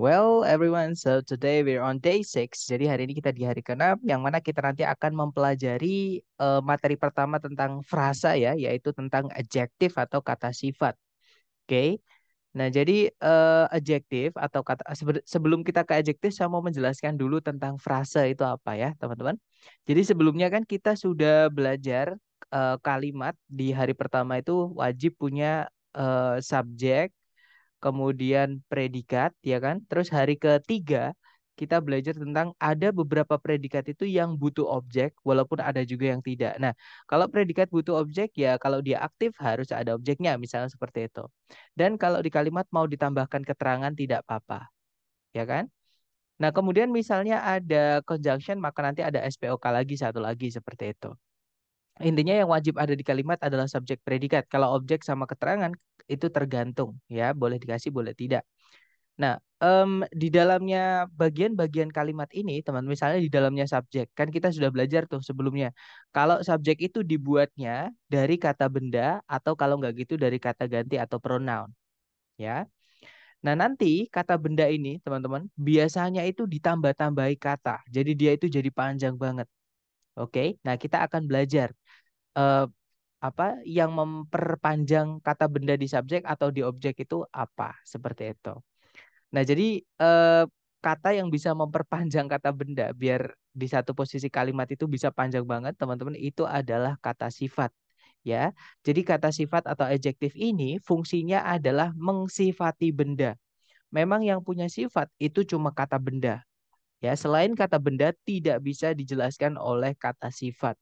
Well, everyone, so today we're on day six. Jadi hari ini kita di hari ke-6 yang mana kita nanti akan mempelajari uh, materi pertama tentang frasa ya, yaitu tentang adjektif atau kata sifat. Oke. Okay? Nah, jadi uh, adjektif atau kata sebelum kita ke adjektif saya mau menjelaskan dulu tentang frasa itu apa ya, teman-teman. Jadi sebelumnya kan kita sudah belajar uh, kalimat di hari pertama itu wajib punya uh, subjek kemudian predikat, ya kan? Terus hari ketiga kita belajar tentang ada beberapa predikat itu yang butuh objek, walaupun ada juga yang tidak. Nah, kalau predikat butuh objek, ya kalau dia aktif harus ada objeknya, misalnya seperti itu. Dan kalau di kalimat mau ditambahkan keterangan tidak apa-apa, ya kan? Nah, kemudian misalnya ada conjunction, maka nanti ada SPOK lagi, satu lagi, seperti itu intinya yang wajib ada di kalimat adalah subjek predikat. Kalau objek sama keterangan itu tergantung ya, boleh dikasih boleh tidak. Nah, um, di dalamnya bagian-bagian kalimat ini, teman, misalnya di dalamnya subjek, kan kita sudah belajar tuh sebelumnya. Kalau subjek itu dibuatnya dari kata benda atau kalau nggak gitu dari kata ganti atau pronoun, ya. Nah, nanti kata benda ini, teman-teman, biasanya itu ditambah-tambahi kata. Jadi dia itu jadi panjang banget. Oke. Nah, kita akan belajar uh, apa yang memperpanjang kata benda di subjek atau di objek itu apa seperti itu. Nah, jadi uh, kata yang bisa memperpanjang kata benda biar di satu posisi kalimat itu bisa panjang banget, teman-teman, itu adalah kata sifat ya. Jadi kata sifat atau adjektif ini fungsinya adalah mengsifati benda. Memang yang punya sifat itu cuma kata benda. Ya, selain kata benda tidak bisa dijelaskan oleh kata sifat.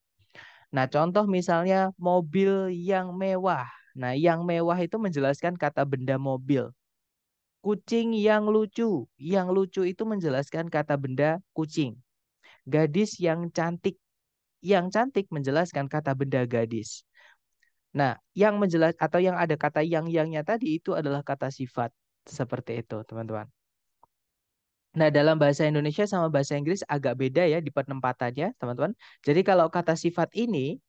Nah, contoh misalnya mobil yang mewah. Nah, yang mewah itu menjelaskan kata benda mobil. Kucing yang lucu. Yang lucu itu menjelaskan kata benda kucing. Gadis yang cantik. Yang cantik menjelaskan kata benda gadis. Nah, yang menjelaskan atau yang ada kata yang-yangnya tadi itu adalah kata sifat. Seperti itu, teman-teman. Nah, dalam bahasa Indonesia sama bahasa Inggris agak beda ya di penempatannya, teman-teman. Jadi kalau kata sifat ini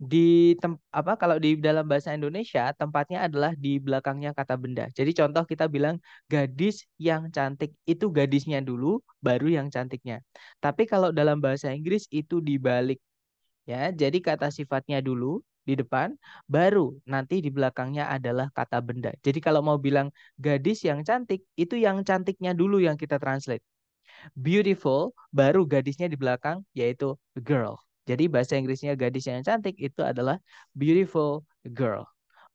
di tem apa kalau di dalam bahasa Indonesia tempatnya adalah di belakangnya kata benda. Jadi contoh kita bilang gadis yang cantik itu gadisnya dulu baru yang cantiknya. Tapi kalau dalam bahasa Inggris itu dibalik. Ya, jadi kata sifatnya dulu di depan, baru nanti di belakangnya adalah kata benda. Jadi kalau mau bilang gadis yang cantik, itu yang cantiknya dulu yang kita translate. Beautiful, baru gadisnya di belakang yaitu girl. Jadi bahasa Inggrisnya gadis yang cantik itu adalah beautiful girl.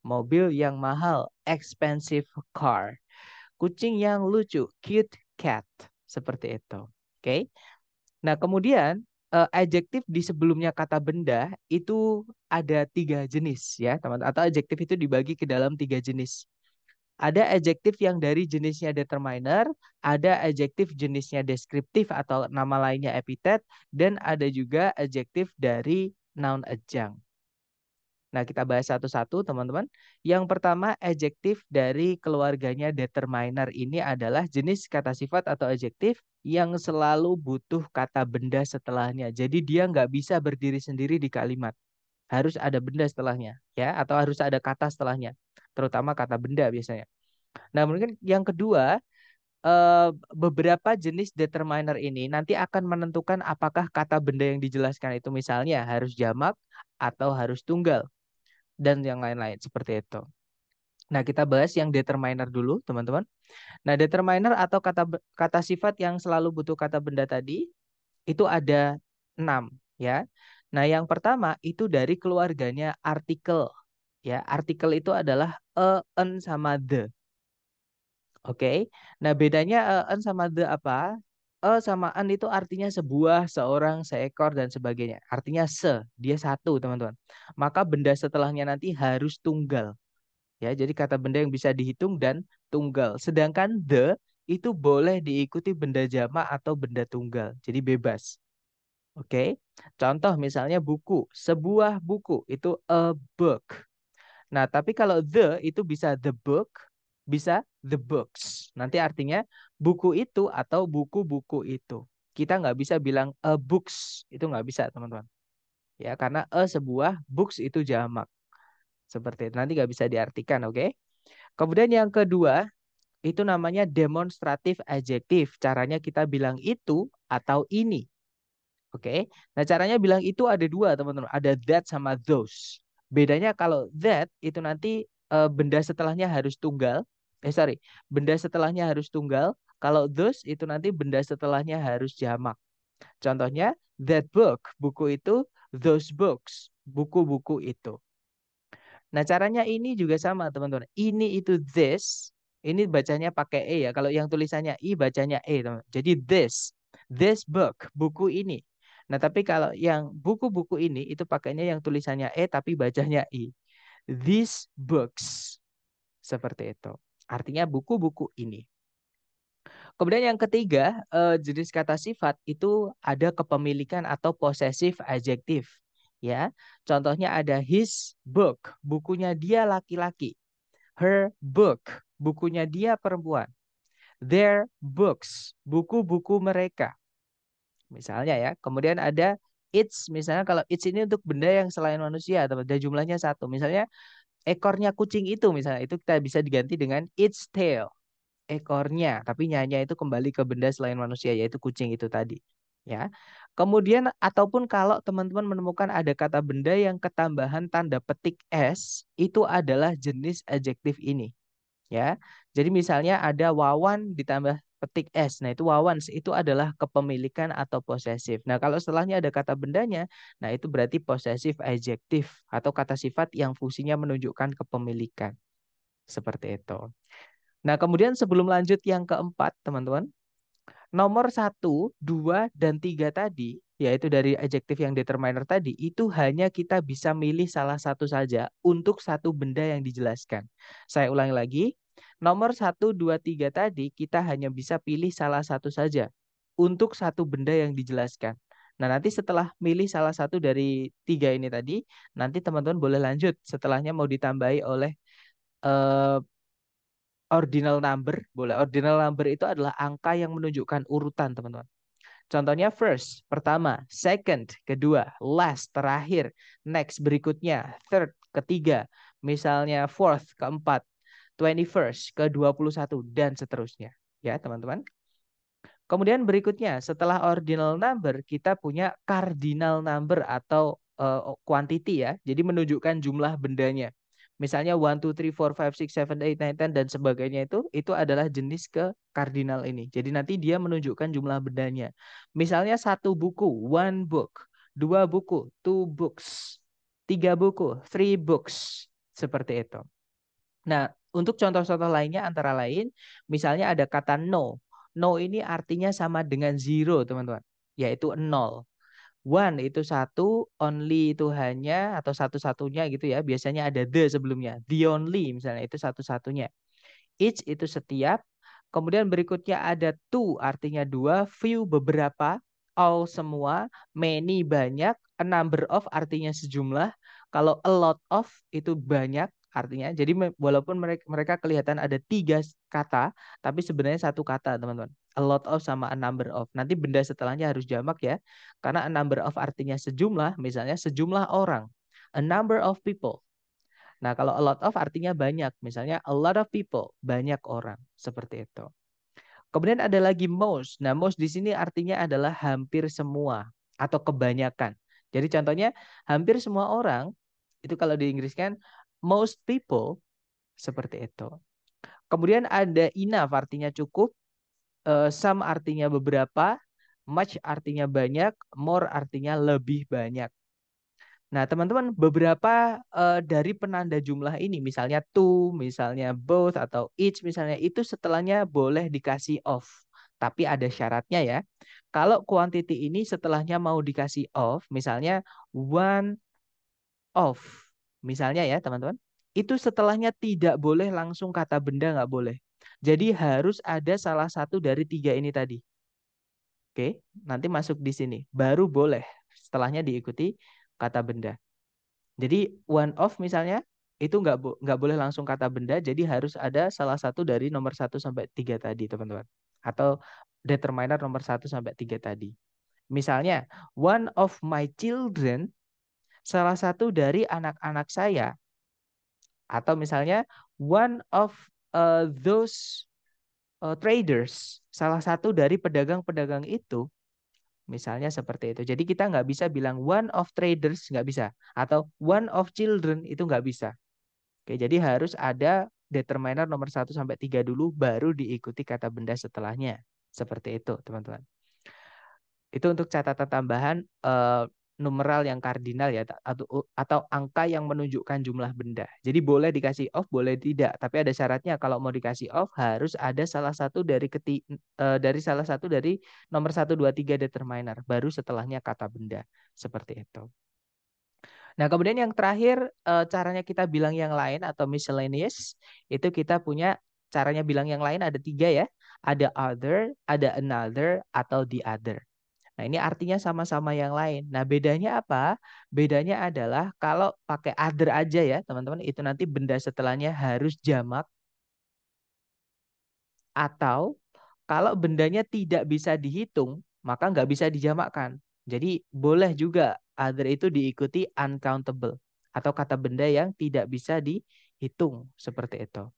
Mobil yang mahal, expensive car. Kucing yang lucu, cute cat. Seperti itu. Oke. Okay? Nah, kemudian uh, adjektif di sebelumnya kata benda itu ada tiga jenis ya teman atau adjektif itu dibagi ke dalam tiga jenis ada adjektif yang dari jenisnya determiner, ada adjektif jenisnya deskriptif atau nama lainnya epitet, dan ada juga adjektif dari noun adjunct. Nah, kita bahas satu-satu, teman-teman. Yang pertama, adjektif dari keluarganya determiner ini adalah jenis kata sifat atau adjektif yang selalu butuh kata benda setelahnya. Jadi, dia nggak bisa berdiri sendiri di kalimat. Harus ada benda setelahnya, ya, atau harus ada kata setelahnya, terutama kata benda biasanya. Nah, mungkin yang kedua, eh, beberapa jenis determiner ini nanti akan menentukan apakah kata benda yang dijelaskan itu misalnya harus jamak atau harus tunggal dan yang lain-lain seperti itu. Nah, kita bahas yang determiner dulu, teman-teman. Nah, determiner atau kata kata sifat yang selalu butuh kata benda tadi itu ada enam, ya. Nah, yang pertama itu dari keluarganya artikel, ya. Artikel itu adalah a, e, an sama the. Oke. Okay? Nah, bedanya a, e, an sama the apa? e samaan itu artinya sebuah, seorang, seekor dan sebagainya. Artinya se, dia satu, teman-teman. Maka benda setelahnya nanti harus tunggal. Ya, jadi kata benda yang bisa dihitung dan tunggal. Sedangkan the itu boleh diikuti benda jama atau benda tunggal. Jadi bebas. Oke. Contoh misalnya buku, sebuah buku itu a book. Nah, tapi kalau the itu bisa the book, bisa the books. Nanti artinya buku itu atau buku-buku itu. Kita nggak bisa bilang a books, itu nggak bisa teman-teman. Ya, karena a sebuah books itu jamak. Seperti itu, nanti nggak bisa diartikan, oke? Okay? Kemudian yang kedua, itu namanya demonstratif adjektif. Caranya kita bilang itu atau ini. Oke, okay? nah caranya bilang itu ada dua teman-teman, ada that sama those. Bedanya kalau that itu nanti e, benda setelahnya harus tunggal, eh sorry, benda setelahnya harus tunggal, kalau those itu nanti benda setelahnya harus jamak. Contohnya that book, buku itu those books, buku-buku itu. Nah, caranya ini juga sama, teman-teman. Ini itu this, ini bacanya pakai e ya. Kalau yang tulisannya i bacanya e, teman. -teman. Jadi this, this book, buku ini. Nah, tapi kalau yang buku-buku ini itu pakainya yang tulisannya e tapi bacanya i. These books. Seperti itu. Artinya buku-buku ini. Kemudian yang ketiga, eh, jenis kata sifat itu ada kepemilikan atau possessive adjektif. Ya, contohnya ada his book, bukunya dia laki-laki. Her book, bukunya dia perempuan. Their books, buku-buku mereka. Misalnya ya. Kemudian ada its, misalnya kalau its ini untuk benda yang selain manusia, atau ada jumlahnya satu. Misalnya ekornya kucing itu misalnya itu kita bisa diganti dengan its tail ekornya, tapi nyanya itu kembali ke benda selain manusia yaitu kucing itu tadi. Ya. Kemudian ataupun kalau teman-teman menemukan ada kata benda yang ketambahan tanda petik s itu adalah jenis adjektif ini. Ya. Jadi misalnya ada wawan ditambah petik S. Nah, itu wawans itu adalah kepemilikan atau posesif. Nah, kalau setelahnya ada kata bendanya, nah itu berarti posesif adjektif atau kata sifat yang fungsinya menunjukkan kepemilikan. Seperti itu. Nah, kemudian sebelum lanjut yang keempat, teman-teman. Nomor satu, dua, dan tiga tadi, yaitu dari adjektif yang determiner tadi, itu hanya kita bisa milih salah satu saja untuk satu benda yang dijelaskan. Saya ulangi lagi, nomor satu, dua, tiga tadi, kita hanya bisa pilih salah satu saja untuk satu benda yang dijelaskan. Nah, nanti setelah milih salah satu dari tiga ini tadi, nanti teman-teman boleh lanjut. Setelahnya mau ditambahi oleh Uh, ordinal number boleh ordinal number itu adalah angka yang menunjukkan urutan teman-teman contohnya first pertama second kedua last terakhir next berikutnya third ketiga misalnya fourth keempat twenty-first, ke dua puluh satu, dan seterusnya ya teman-teman Kemudian berikutnya setelah ordinal number kita punya cardinal number atau uh, quantity ya. Jadi menunjukkan jumlah bendanya misalnya 1, 2, 3, 4, 5, 6, 7, 8, 9, 10 dan sebagainya itu, itu adalah jenis ke kardinal ini. Jadi nanti dia menunjukkan jumlah bedanya. Misalnya satu buku, one book, dua buku, two books, tiga buku, three books, seperti itu. Nah, untuk contoh-contoh lainnya antara lain, misalnya ada kata no. No ini artinya sama dengan zero, teman-teman, yaitu nol one itu satu, only itu hanya atau satu-satunya gitu ya. Biasanya ada the sebelumnya. The only misalnya itu satu-satunya. Each itu setiap. Kemudian berikutnya ada two artinya dua, few beberapa, all semua, many banyak, a number of artinya sejumlah. Kalau a lot of itu banyak artinya. Jadi walaupun mereka mereka kelihatan ada tiga kata, tapi sebenarnya satu kata, teman-teman a lot of sama a number of. Nanti benda setelahnya harus jamak ya. Karena a number of artinya sejumlah, misalnya sejumlah orang. A number of people. Nah, kalau a lot of artinya banyak. Misalnya a lot of people, banyak orang. Seperti itu. Kemudian ada lagi most. Nah, most di sini artinya adalah hampir semua atau kebanyakan. Jadi contohnya hampir semua orang itu kalau di Inggris kan most people seperti itu. Kemudian ada enough artinya cukup uh, some artinya beberapa, much artinya banyak, more artinya lebih banyak. Nah, teman-teman, beberapa uh, dari penanda jumlah ini, misalnya to, misalnya both, atau each, misalnya itu setelahnya boleh dikasih off. Tapi ada syaratnya ya. Kalau quantity ini setelahnya mau dikasih off, misalnya one off. Misalnya ya, teman-teman. Itu setelahnya tidak boleh langsung kata benda nggak boleh. Jadi harus ada salah satu dari tiga ini tadi. Oke, nanti masuk di sini. Baru boleh setelahnya diikuti kata benda. Jadi one of misalnya itu nggak nggak boleh langsung kata benda. Jadi harus ada salah satu dari nomor satu sampai tiga tadi teman-teman. Atau determiner nomor satu sampai tiga tadi. Misalnya, one of my children, salah satu dari anak-anak saya. Atau misalnya, one of uh, those uh, traders, salah satu dari pedagang-pedagang itu, misalnya seperti itu. Jadi kita nggak bisa bilang one of traders nggak bisa atau one of children itu nggak bisa. Oke, jadi harus ada determiner nomor 1 sampai 3 dulu baru diikuti kata benda setelahnya. Seperti itu, teman-teman. Itu untuk catatan tambahan uh, numeral yang kardinal ya atau atau angka yang menunjukkan jumlah benda. Jadi boleh dikasih off, boleh tidak, tapi ada syaratnya kalau mau dikasih off harus ada salah satu dari keti, eh, dari salah satu dari nomor 1 2 3 determiner baru setelahnya kata benda. Seperti itu. Nah, kemudian yang terakhir eh, caranya kita bilang yang lain atau miscellaneous itu kita punya caranya bilang yang lain ada tiga ya. Ada other, ada another, atau the other. Nah, ini artinya sama-sama yang lain. Nah, bedanya apa? Bedanya adalah kalau pakai other aja ya, teman-teman, itu nanti benda setelahnya harus jamak atau kalau bendanya tidak bisa dihitung, maka nggak bisa dijamakkan. Jadi boleh juga other itu diikuti uncountable atau kata benda yang tidak bisa dihitung seperti itu.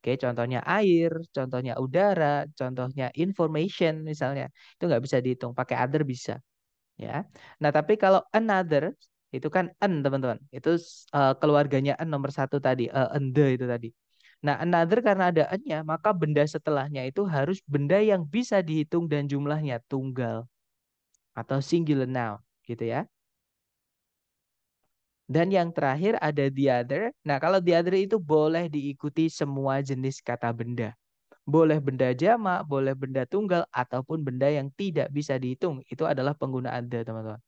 Oke, contohnya air, contohnya udara, contohnya information misalnya. Itu nggak bisa dihitung, pakai other bisa. ya. Nah, tapi kalau another, itu kan an teman-teman. Itu uh, keluarganya an nomor satu tadi, uh, eh, and the itu tadi. Nah, another karena ada an nya maka benda setelahnya itu harus benda yang bisa dihitung dan jumlahnya tunggal atau singular noun gitu ya. Dan yang terakhir ada the other. Nah, kalau the other itu boleh diikuti semua jenis kata benda. Boleh benda jamak, boleh benda tunggal, ataupun benda yang tidak bisa dihitung. Itu adalah penggunaan the, teman-teman.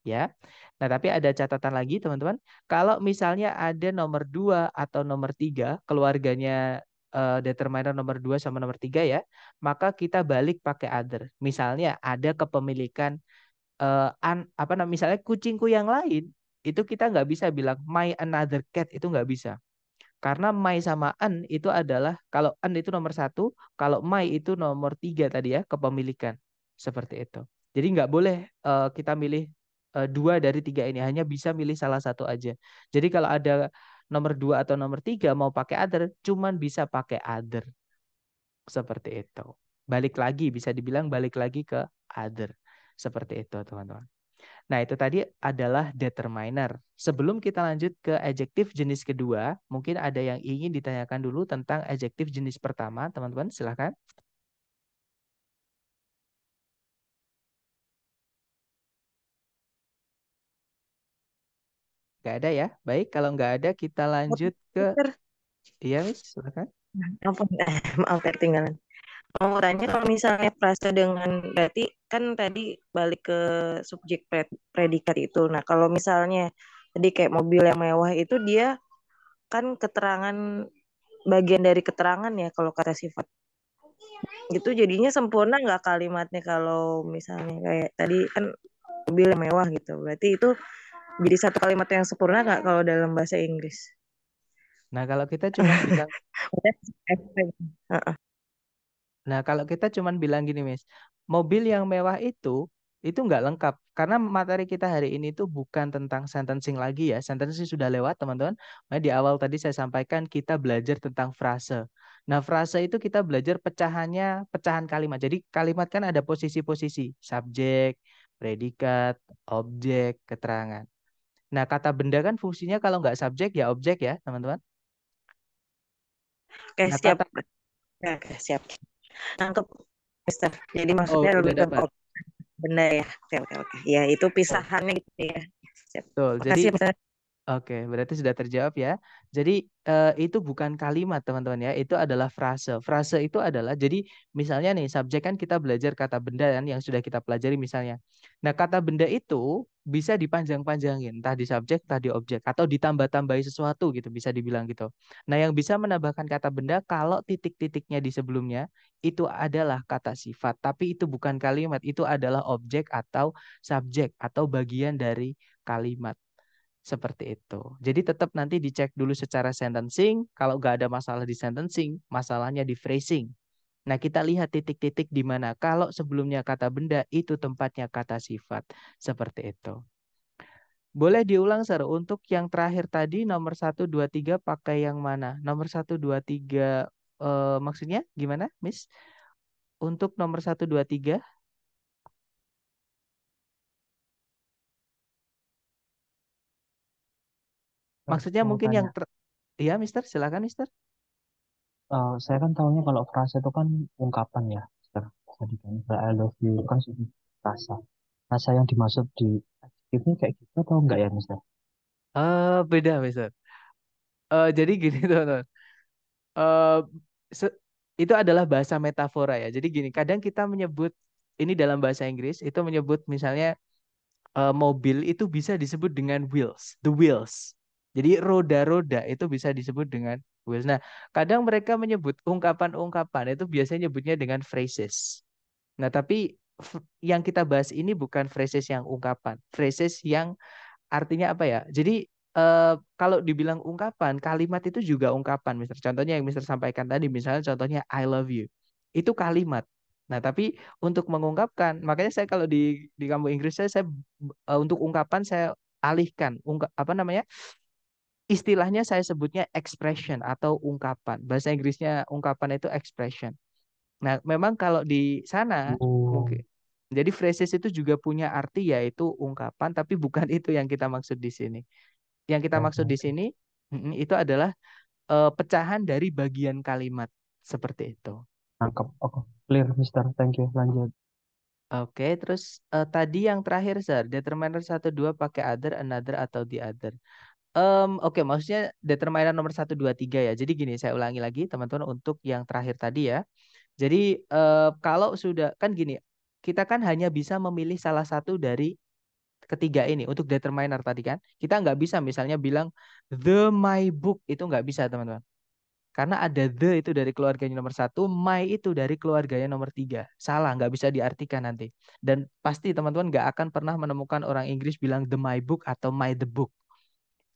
Ya. Nah, tapi ada catatan lagi, teman-teman. Kalau misalnya ada nomor 2 atau nomor 3, keluarganya uh, determiner nomor 2 sama nomor 3 ya, maka kita balik pakai other. Misalnya ada kepemilikan uh, an, apa namanya misalnya kucingku yang lain itu kita nggak bisa bilang my another cat itu nggak bisa. Karena my sama an itu adalah kalau an itu nomor satu, kalau my itu nomor tiga tadi ya kepemilikan seperti itu. Jadi nggak boleh uh, kita milih uh, dua dari tiga ini, hanya bisa milih salah satu aja. Jadi kalau ada nomor dua atau nomor tiga mau pakai other, cuman bisa pakai other seperti itu. Balik lagi bisa dibilang balik lagi ke other seperti itu teman-teman. Nah, itu tadi adalah determiner. Sebelum kita lanjut ke adjektif jenis kedua, mungkin ada yang ingin ditanyakan dulu tentang adjektif jenis pertama, teman-teman, silahkan. Gak ada ya? Baik, kalau nggak ada kita oh, lanjut ke... Iya, Miss, silakan. Nah, maaf, tertinggalan. Eh, mau tanya kalau misalnya frase dengan berarti kan tadi balik ke subjek predikat itu. Nah, kalau misalnya tadi kayak mobil yang mewah itu dia kan keterangan bagian dari keterangan ya kalau kata sifat. Itu jadinya sempurna nggak kalimatnya kalau misalnya kayak tadi kan mobil yang mewah gitu. Berarti itu jadi satu kalimat yang sempurna nggak kalau dalam bahasa Inggris? Nah, kalau kita cuma bilang Nah, kalau kita cuma bilang gini, Miss, mobil yang mewah itu itu nggak lengkap karena materi kita hari ini itu bukan tentang sentencing lagi ya. Sentencing sudah lewat, teman-teman. Nah, di awal tadi saya sampaikan kita belajar tentang frase. Nah, frase itu kita belajar pecahannya, pecahan kalimat. Jadi kalimat kan ada posisi-posisi, subjek, predikat, objek, keterangan. Nah, kata benda kan fungsinya kalau nggak subjek ya objek ya, teman-teman. Oke, nah, siap. Kata... Oke, siap nangkep Mister. Jadi maksudnya oh, lebih ke Benda ya. Oke, oke, oke. Ya, itu pisahannya gitu ya. Betul. Makasih, Jadi ya, Oke, berarti sudah terjawab ya. Jadi uh, itu bukan kalimat teman-teman ya, itu adalah frase. Frase itu adalah jadi misalnya nih subjek kan kita belajar kata benda kan yang sudah kita pelajari misalnya. Nah kata benda itu bisa dipanjang-panjangin, entah di subjek, entah di objek, atau ditambah-tambahi sesuatu gitu bisa dibilang gitu. Nah yang bisa menambahkan kata benda kalau titik-titiknya di sebelumnya itu adalah kata sifat, tapi itu bukan kalimat, itu adalah objek atau subjek atau bagian dari kalimat seperti itu. Jadi tetap nanti dicek dulu secara sentencing. Kalau nggak ada masalah di sentencing, masalahnya di phrasing. Nah, kita lihat titik-titik di mana kalau sebelumnya kata benda itu tempatnya kata sifat. Seperti itu. Boleh diulang, Sir. Untuk yang terakhir tadi, nomor 1, 2, 3 pakai yang mana? Nomor 1, 2, 3 eh, maksudnya gimana, Miss? Untuk nomor 1, 2, 3 Maksudnya mau mungkin yang ter... Iya, Mister, silakan, Mister. Uh, saya kan tahunya kalau frasa itu kan ungkapan ya, Mister. Tadi kan I love you kan sudah rasa. Rasa nah, yang dimaksud di adjektif kayak gitu atau enggak ya, Mister? Uh, beda, Mister. Uh, jadi gini, teman-teman. Uh, se- itu adalah bahasa metafora ya. Jadi gini, kadang kita menyebut ini dalam bahasa Inggris itu menyebut misalnya mobil itu bisa disebut dengan wheels, the wheels. Jadi roda-roda itu bisa disebut dengan wheels. Nah, kadang mereka menyebut ungkapan-ungkapan itu biasanya nyebutnya dengan phrases. Nah, tapi yang kita bahas ini bukan phrases yang ungkapan, phrases yang artinya apa ya? Jadi eh, kalau dibilang ungkapan, kalimat itu juga ungkapan, Mister. Contohnya yang Mister sampaikan tadi, misalnya contohnya I love you. Itu kalimat. Nah, tapi untuk mengungkapkan, makanya saya kalau di di kampung Inggris saya, saya eh, untuk ungkapan saya alihkan ungkap apa namanya? istilahnya saya sebutnya expression atau ungkapan. Bahasa Inggrisnya ungkapan itu expression. Nah, memang kalau di sana oh. mungkin jadi phrases itu juga punya arti yaitu ungkapan tapi bukan itu yang kita maksud di sini. Yang kita oh. maksud di sini itu adalah uh, pecahan dari bagian kalimat seperti itu. Oke, okay. clear Mister. Thank you. Lanjut. Oke, okay, terus uh, tadi yang terakhir, sir, determiner satu dua pakai other, another, atau the other. Um, Oke, okay, maksudnya determinan nomor 1, 2, 3 ya. Jadi gini, saya ulangi lagi teman-teman untuk yang terakhir tadi ya. Jadi uh, kalau sudah, kan gini, kita kan hanya bisa memilih salah satu dari ketiga ini untuk determiner tadi kan. Kita nggak bisa misalnya bilang the my book itu nggak bisa teman-teman. Karena ada the itu dari keluarganya nomor satu, my itu dari keluarganya nomor tiga. Salah, nggak bisa diartikan nanti. Dan pasti teman-teman nggak akan pernah menemukan orang Inggris bilang the my book atau my the book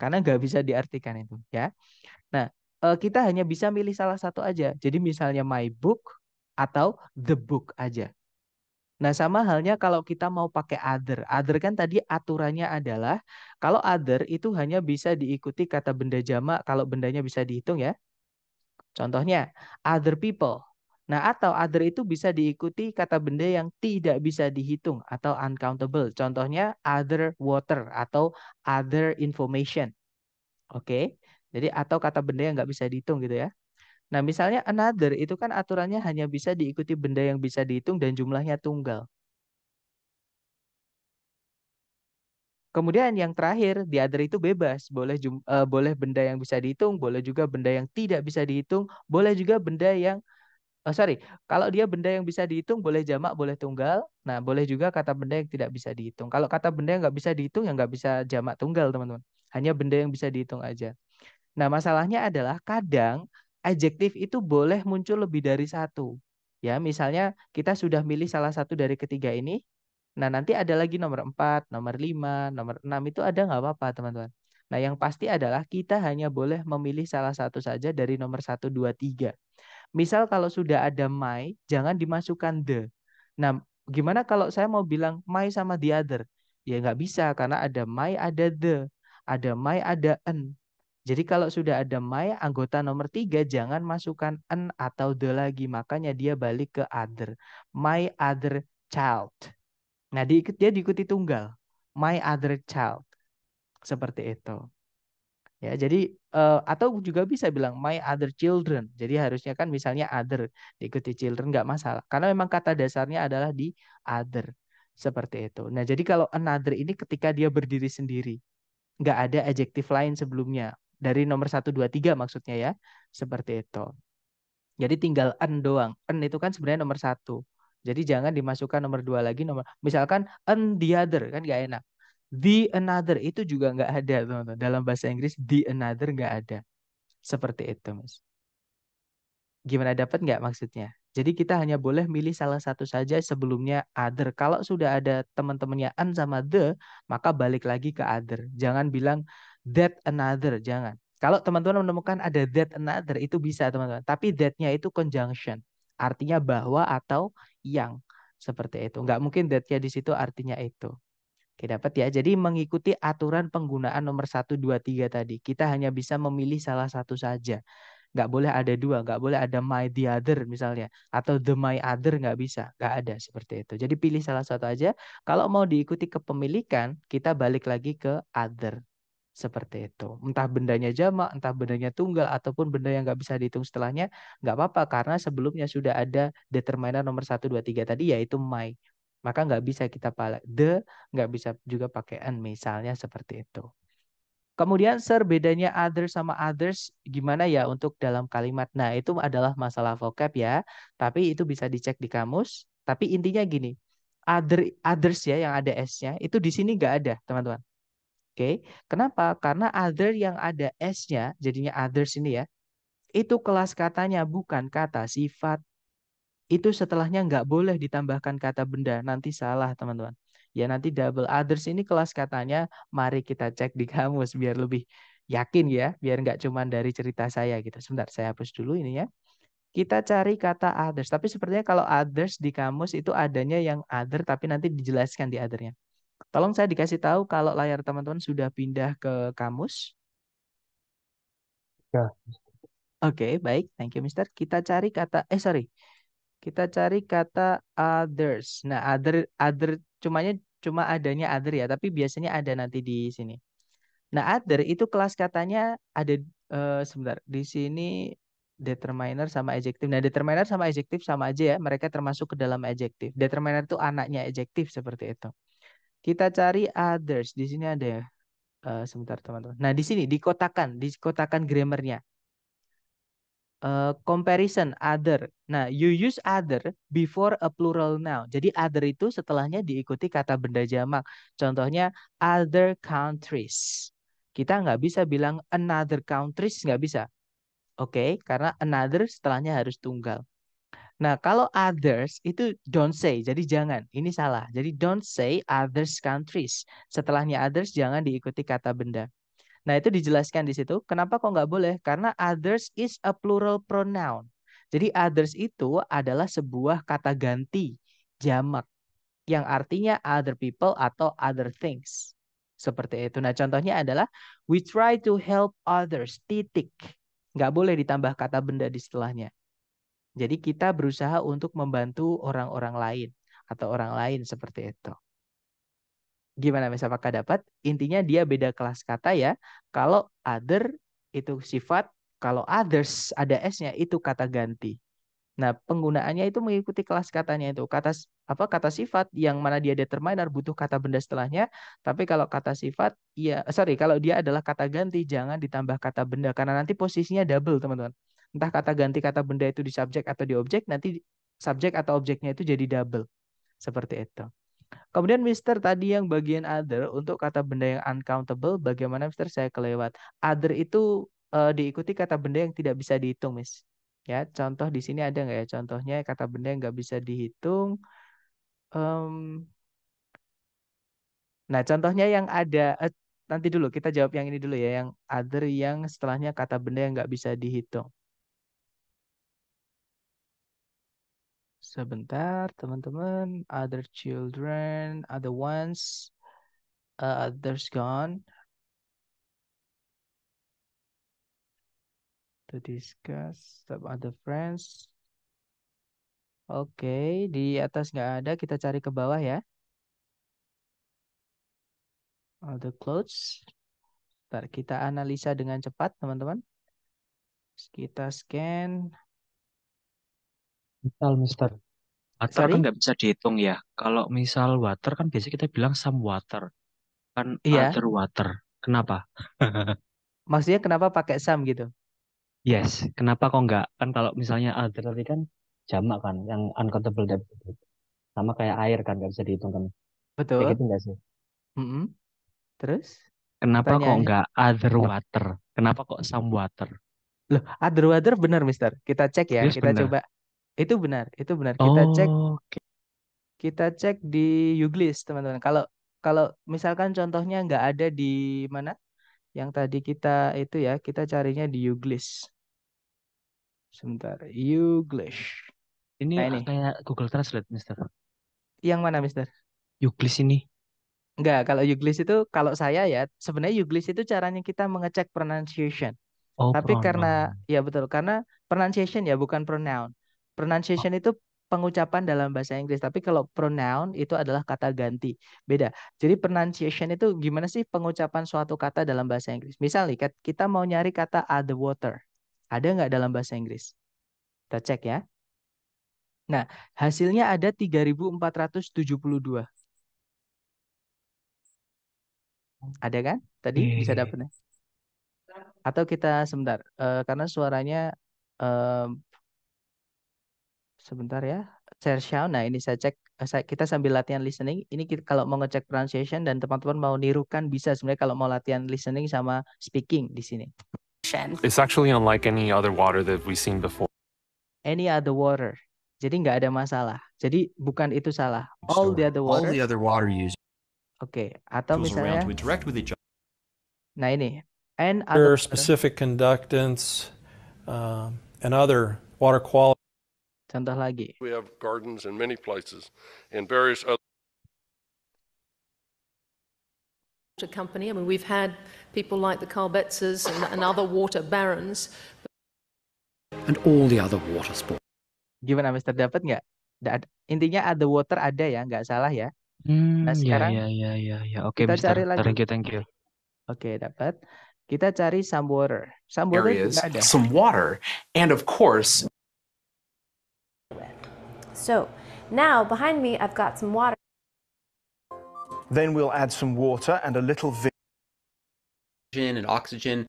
karena nggak bisa diartikan itu ya. Nah eh, kita hanya bisa milih salah satu aja. Jadi misalnya my book atau the book aja. Nah sama halnya kalau kita mau pakai other. Other kan tadi aturannya adalah kalau other itu hanya bisa diikuti kata benda jamak kalau bendanya bisa dihitung ya. Contohnya other people. Nah, atau other itu bisa diikuti kata benda yang tidak bisa dihitung atau uncountable. Contohnya other water atau other information. Oke, okay? jadi atau kata benda yang nggak bisa dihitung gitu ya. Nah, misalnya another itu kan aturannya hanya bisa diikuti benda yang bisa dihitung dan jumlahnya tunggal. Kemudian yang terakhir, the other itu bebas, boleh uh, boleh benda yang bisa dihitung, boleh juga benda yang tidak bisa dihitung, boleh juga benda yang Oh, sorry, kalau dia benda yang bisa dihitung boleh jamak, boleh tunggal. Nah, boleh juga kata benda yang tidak bisa dihitung. Kalau kata benda yang nggak bisa dihitung, ya nggak bisa jamak tunggal, teman-teman. Hanya benda yang bisa dihitung aja. Nah, masalahnya adalah kadang adjektif itu boleh muncul lebih dari satu. Ya, misalnya kita sudah milih salah satu dari ketiga ini. Nah, nanti ada lagi nomor empat, nomor lima, nomor enam itu ada nggak apa-apa, teman-teman. Nah, yang pasti adalah kita hanya boleh memilih salah satu saja dari nomor satu dua tiga. Misal kalau sudah ada my, jangan dimasukkan the. Nah, gimana kalau saya mau bilang my sama the other? Ya nggak bisa karena ada my, ada the, ada my, ada an. Jadi kalau sudah ada my, anggota nomor tiga jangan masukkan an atau the lagi. Makanya dia balik ke other. My other child. Nah, dia diikuti tunggal. My other child. Seperti itu. Ya, jadi uh, atau juga bisa bilang my other children. Jadi harusnya kan misalnya other diikuti children nggak masalah karena memang kata dasarnya adalah di other seperti itu. Nah, jadi kalau another ini ketika dia berdiri sendiri, nggak ada adjektif lain sebelumnya dari nomor satu dua tiga maksudnya ya. Seperti itu. Jadi tinggal an doang. An itu kan sebenarnya nomor satu. Jadi jangan dimasukkan nomor dua lagi nomor misalkan an the other kan nggak enak. The another itu juga nggak ada, teman-teman. Dalam bahasa Inggris, the another nggak ada. Seperti itu, Mas. Gimana dapat nggak maksudnya? Jadi kita hanya boleh milih salah satu saja sebelumnya other. Kalau sudah ada teman-temannya an sama the, maka balik lagi ke other. Jangan bilang that another, jangan. Kalau teman-teman menemukan ada that another, itu bisa teman-teman. Tapi that-nya itu conjunction. Artinya bahwa atau yang. Seperti itu. Nggak mungkin that-nya di situ artinya itu. Oke, dapat ya. Jadi mengikuti aturan penggunaan nomor 1, 2, 3 tadi. Kita hanya bisa memilih salah satu saja. Nggak boleh ada dua, nggak boleh ada my the other misalnya. Atau the my other nggak bisa, nggak ada seperti itu. Jadi pilih salah satu aja. Kalau mau diikuti kepemilikan, kita balik lagi ke other. Seperti itu. Entah bendanya jamak, entah bendanya tunggal, ataupun benda yang nggak bisa dihitung setelahnya, nggak apa-apa. Karena sebelumnya sudah ada determiner nomor 1, 2, 3 tadi, yaitu my. Maka nggak bisa kita pakai the, nggak bisa juga pakaian misalnya seperti itu. Kemudian sir bedanya other sama others gimana ya untuk dalam kalimat? Nah itu adalah masalah vocab ya, tapi itu bisa dicek di kamus. Tapi intinya gini, other others ya yang ada s-nya itu di sini nggak ada teman-teman. Oke, kenapa? Karena other yang ada s-nya jadinya others ini ya itu kelas katanya bukan kata sifat itu setelahnya nggak boleh ditambahkan kata benda. Nanti salah, teman-teman. Ya, nanti double others ini kelas katanya, mari kita cek di kamus biar lebih yakin ya, biar nggak cuma dari cerita saya gitu. Sebentar, saya hapus dulu ini ya. Kita cari kata others. Tapi sepertinya kalau others di kamus itu adanya yang other, tapi nanti dijelaskan di othernya. Tolong saya dikasih tahu kalau layar teman-teman sudah pindah ke kamus. Ya. Oke, okay, baik. Thank you, Mister. Kita cari kata, eh sorry, kita cari kata others. Nah, other other cumanya cuma adanya other ya, tapi biasanya ada nanti di sini. Nah, other itu kelas katanya ada uh, sebentar. Di sini determiner sama adjektif. Nah, determiner sama adjektif sama aja ya, mereka termasuk ke dalam adjektif. Determiner itu anaknya adjektif seperti itu. Kita cari others. Di sini ada ya. Uh, sebentar teman-teman. Nah, di sini dikotakan, dikotakan grammarnya uh, comparison other. Nah, you use other before a plural noun. Jadi other itu setelahnya diikuti kata benda jamak. Contohnya other countries. Kita nggak bisa bilang another countries nggak bisa. Oke, okay? karena another setelahnya harus tunggal. Nah, kalau others itu don't say, jadi jangan. Ini salah. Jadi don't say others countries. Setelahnya others jangan diikuti kata benda. Nah, itu dijelaskan di situ. Kenapa kok nggak boleh? Karena others is a plural pronoun. Jadi others itu adalah sebuah kata ganti jamak yang artinya other people atau other things. Seperti itu. Nah, contohnya adalah we try to help others. Titik. Nggak boleh ditambah kata benda di setelahnya. Jadi kita berusaha untuk membantu orang-orang lain atau orang lain seperti itu. Gimana misalnya apakah dapat? Intinya dia beda kelas kata ya. Kalau other itu sifat, kalau others ada S-nya itu kata ganti. Nah, penggunaannya itu mengikuti kelas katanya itu. Kata apa kata sifat yang mana dia determiner butuh kata benda setelahnya, tapi kalau kata sifat ya sorry, kalau dia adalah kata ganti jangan ditambah kata benda karena nanti posisinya double, teman-teman. Entah kata ganti kata benda itu di subjek atau di objek, nanti subjek atau objeknya itu jadi double. Seperti itu. Kemudian Mister tadi yang bagian other untuk kata benda yang uncountable, bagaimana Mister saya kelewat? Other itu uh, diikuti kata benda yang tidak bisa dihitung, Miss. Ya, contoh di sini ada nggak ya? Contohnya kata benda yang nggak bisa dihitung. Um, nah, contohnya yang ada eh, nanti dulu kita jawab yang ini dulu ya, yang other yang setelahnya kata benda yang nggak bisa dihitung. Sebentar, teman-teman. Other children, other ones, uh, others gone. To discuss some other friends. Oke, okay, di atas nggak ada, kita cari ke bawah ya. other clothes. Bentar, kita analisa dengan cepat, teman-teman. Kita scan. Misal, mister. Water kan nggak bisa dihitung ya. Kalau misal water kan biasanya kita bilang some water. Kan Iya, other water. Kenapa? maksudnya kenapa pakai some gitu? Yes. Kenapa kok nggak? Kan kalau misalnya other tadi kan jamak kan. Yang uncountable. dan Sama kayak air kan nggak bisa dihitung kan. Kayak Betul. gitu nggak sih? Mm-mm. Terus Kenapa kok pertanyaannya, nggak other iya. water? Kenapa kok some water? loh, other water benar, Mister. Kita cek ya, Yes, kita bener. coba. Itu benar, itu benar. Kita cek kita cek di Yuglis teman-teman. Kalau kalau misalkan contohnya nggak ada di mana? Yang tadi kita itu ya, kita carinya di Yuglis Sebentar, Yuglish Ini Nah, ini. kayak Google Translate, Mister. Yang mana, Mister? Yuglish ini. nggak kalau Yuglish itu kalau saya ya, sebenarnya Yuglish itu caranya kita mengecek pronunciation. Oh, Tapi karena ya betul, karena pronunciation ya bukan pronoun. Pronunciation itu pengucapan dalam bahasa Inggris, tapi kalau pronoun itu adalah kata ganti. Beda. Jadi pronunciation itu gimana sih pengucapan suatu kata dalam bahasa Inggris? Misalnya kita mau nyari kata the water. Ada nggak dalam bahasa Inggris? Kita cek ya. Nah, hasilnya ada 3472. Ada kan? Tadi iya, bisa iya, iya. dapat. Atau kita sebentar, uh, karena suaranya uh, sebentar ya. Sershao. Nah, ini saya cek eh, kita sambil latihan listening. Ini kita, kalau mau ngecek pronunciation dan teman-teman mau nirukan bisa sebenarnya kalau mau latihan listening sama speaking di sini. It's actually unlike any other water that we've seen before. Any other water. Jadi nggak ada masalah. Jadi bukan itu salah. All the other water. All the other water use. Oke, okay. atau misalnya Nah, ini and other specific conductance um, and other water quality Contoh lagi. We have gardens in many places and various other a company. I mean, we've had people like the Carbetzers and, and other water barons. And all the other water sports. Gimana, Mister? Dapat nggak? Intinya ada water ada ya, nggak salah ya. Hmm, nah, ya, sekarang ya, ya, ya, ya. Oke, okay, kita Mister. cari lagi. Thank you, thank you. Oke, dapat. Kita cari some water. Some water areas, ada. some water, and of course So now behind me, I've got some water. Then we'll add some water and a little vision and oxygen.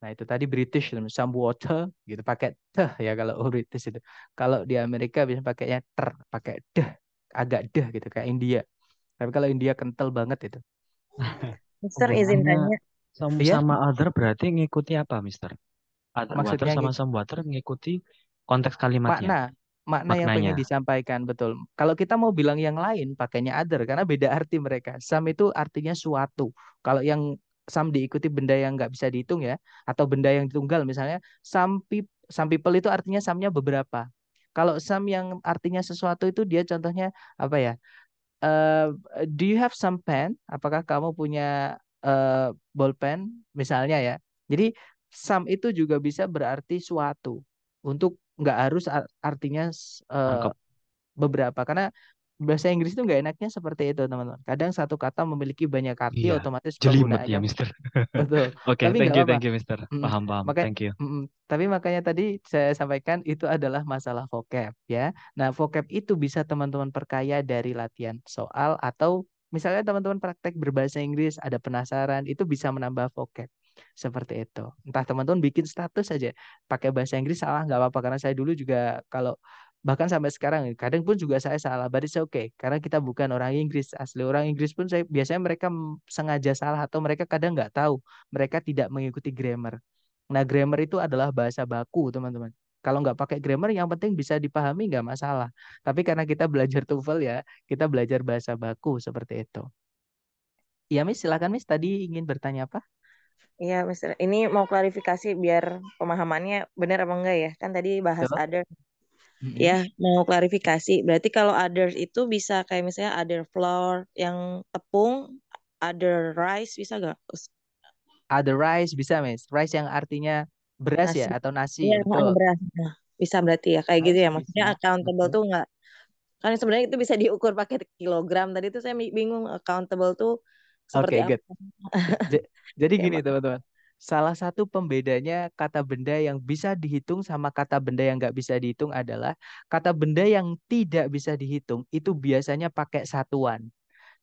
Nah itu tadi British some water gitu pakai teh ya kalau British itu. Kalau di Amerika biasanya pakainya ter, pakai deh, agak deh gitu kayak India. Tapi kalau India kental banget itu. Mister izin tanya. Some, yeah. sama other berarti ngikuti apa, Mister? Other Maksudnya water sama gitu. some water ngikuti konteks kalimatnya. Makna, Makna yang pengen disampaikan, betul. Kalau kita mau bilang yang lain, pakainya other karena beda arti mereka. Sam itu artinya suatu. Kalau yang sam diikuti benda yang nggak bisa dihitung ya, atau benda yang tunggal misalnya sam people, sam people itu artinya samnya beberapa. Kalau sam yang artinya sesuatu itu dia contohnya apa ya? Uh, do you have some pen? Apakah kamu punya uh, eh, bolpen misalnya ya? Jadi sam itu juga bisa berarti suatu untuk nggak harus artinya uh, beberapa karena bahasa Inggris itu nggak enaknya seperti itu teman-teman. Kadang satu kata memiliki banyak arti iya, otomatis jelimet ya Mister. Betul. Oke, okay, thank you, apa. thank you Mister. paham paham. Maka, thank you. Mm, tapi makanya tadi saya sampaikan itu adalah masalah vocab ya. Nah vocab itu bisa teman-teman perkaya dari latihan soal atau misalnya teman-teman praktek berbahasa Inggris ada penasaran itu bisa menambah vocab seperti itu. Entah teman-teman bikin status aja pakai bahasa Inggris salah nggak apa-apa karena saya dulu juga kalau bahkan sampai sekarang kadang pun juga saya salah saya oke okay karena kita bukan orang Inggris asli orang Inggris pun saya biasanya mereka sengaja salah atau mereka kadang nggak tahu mereka tidak mengikuti grammar nah grammar itu adalah bahasa baku teman-teman kalau nggak pakai grammar yang penting bisa dipahami nggak masalah tapi karena kita belajar TOEFL ya kita belajar bahasa baku seperti itu ya Miss silakan Miss tadi ingin bertanya apa Iya, Mister. Ini mau klarifikasi biar pemahamannya benar apa enggak ya? Kan tadi bahas iya. other. Mm-hmm. Ya, mau klarifikasi. Berarti kalau other itu bisa kayak misalnya other flour yang tepung, other rice bisa enggak? Other rice bisa, Miss. Rice yang artinya beras ya nasi. ya atau nasi. ya, betul. beras. Nah, bisa berarti ya kayak nasi gitu ya. Maksudnya accountable betul. tuh enggak kan sebenarnya itu bisa diukur pakai kilogram. Tadi itu saya bingung accountable tuh Oke, okay, Good. Jadi gini teman-teman. Salah satu pembedanya kata benda yang bisa dihitung sama kata benda yang nggak bisa dihitung adalah kata benda yang tidak bisa dihitung itu biasanya pakai satuan.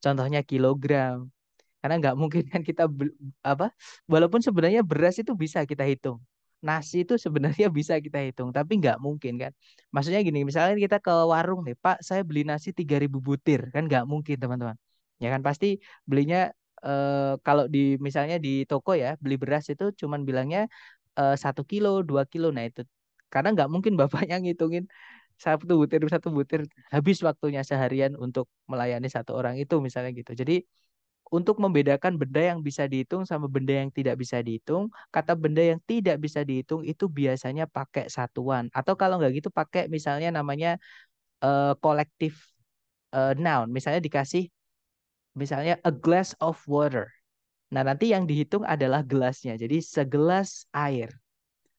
Contohnya kilogram. Karena nggak mungkin kan kita apa walaupun sebenarnya beras itu bisa kita hitung. Nasi itu sebenarnya bisa kita hitung, tapi nggak mungkin kan. Maksudnya gini, misalnya kita ke warung nih, Pak, saya beli nasi 3000 butir, kan nggak mungkin teman-teman ya kan pasti belinya eh, kalau di misalnya di toko ya beli beras itu cuman bilangnya eh, satu kilo dua kilo nah itu karena nggak mungkin bapaknya ngitungin satu butir satu butir habis waktunya seharian untuk melayani satu orang itu misalnya gitu jadi untuk membedakan benda yang bisa dihitung sama benda yang tidak bisa dihitung kata benda yang tidak bisa dihitung itu biasanya pakai satuan atau kalau nggak gitu pakai misalnya namanya uh, kolektif uh, noun misalnya dikasih misalnya a glass of water. Nah, nanti yang dihitung adalah gelasnya. Jadi segelas air.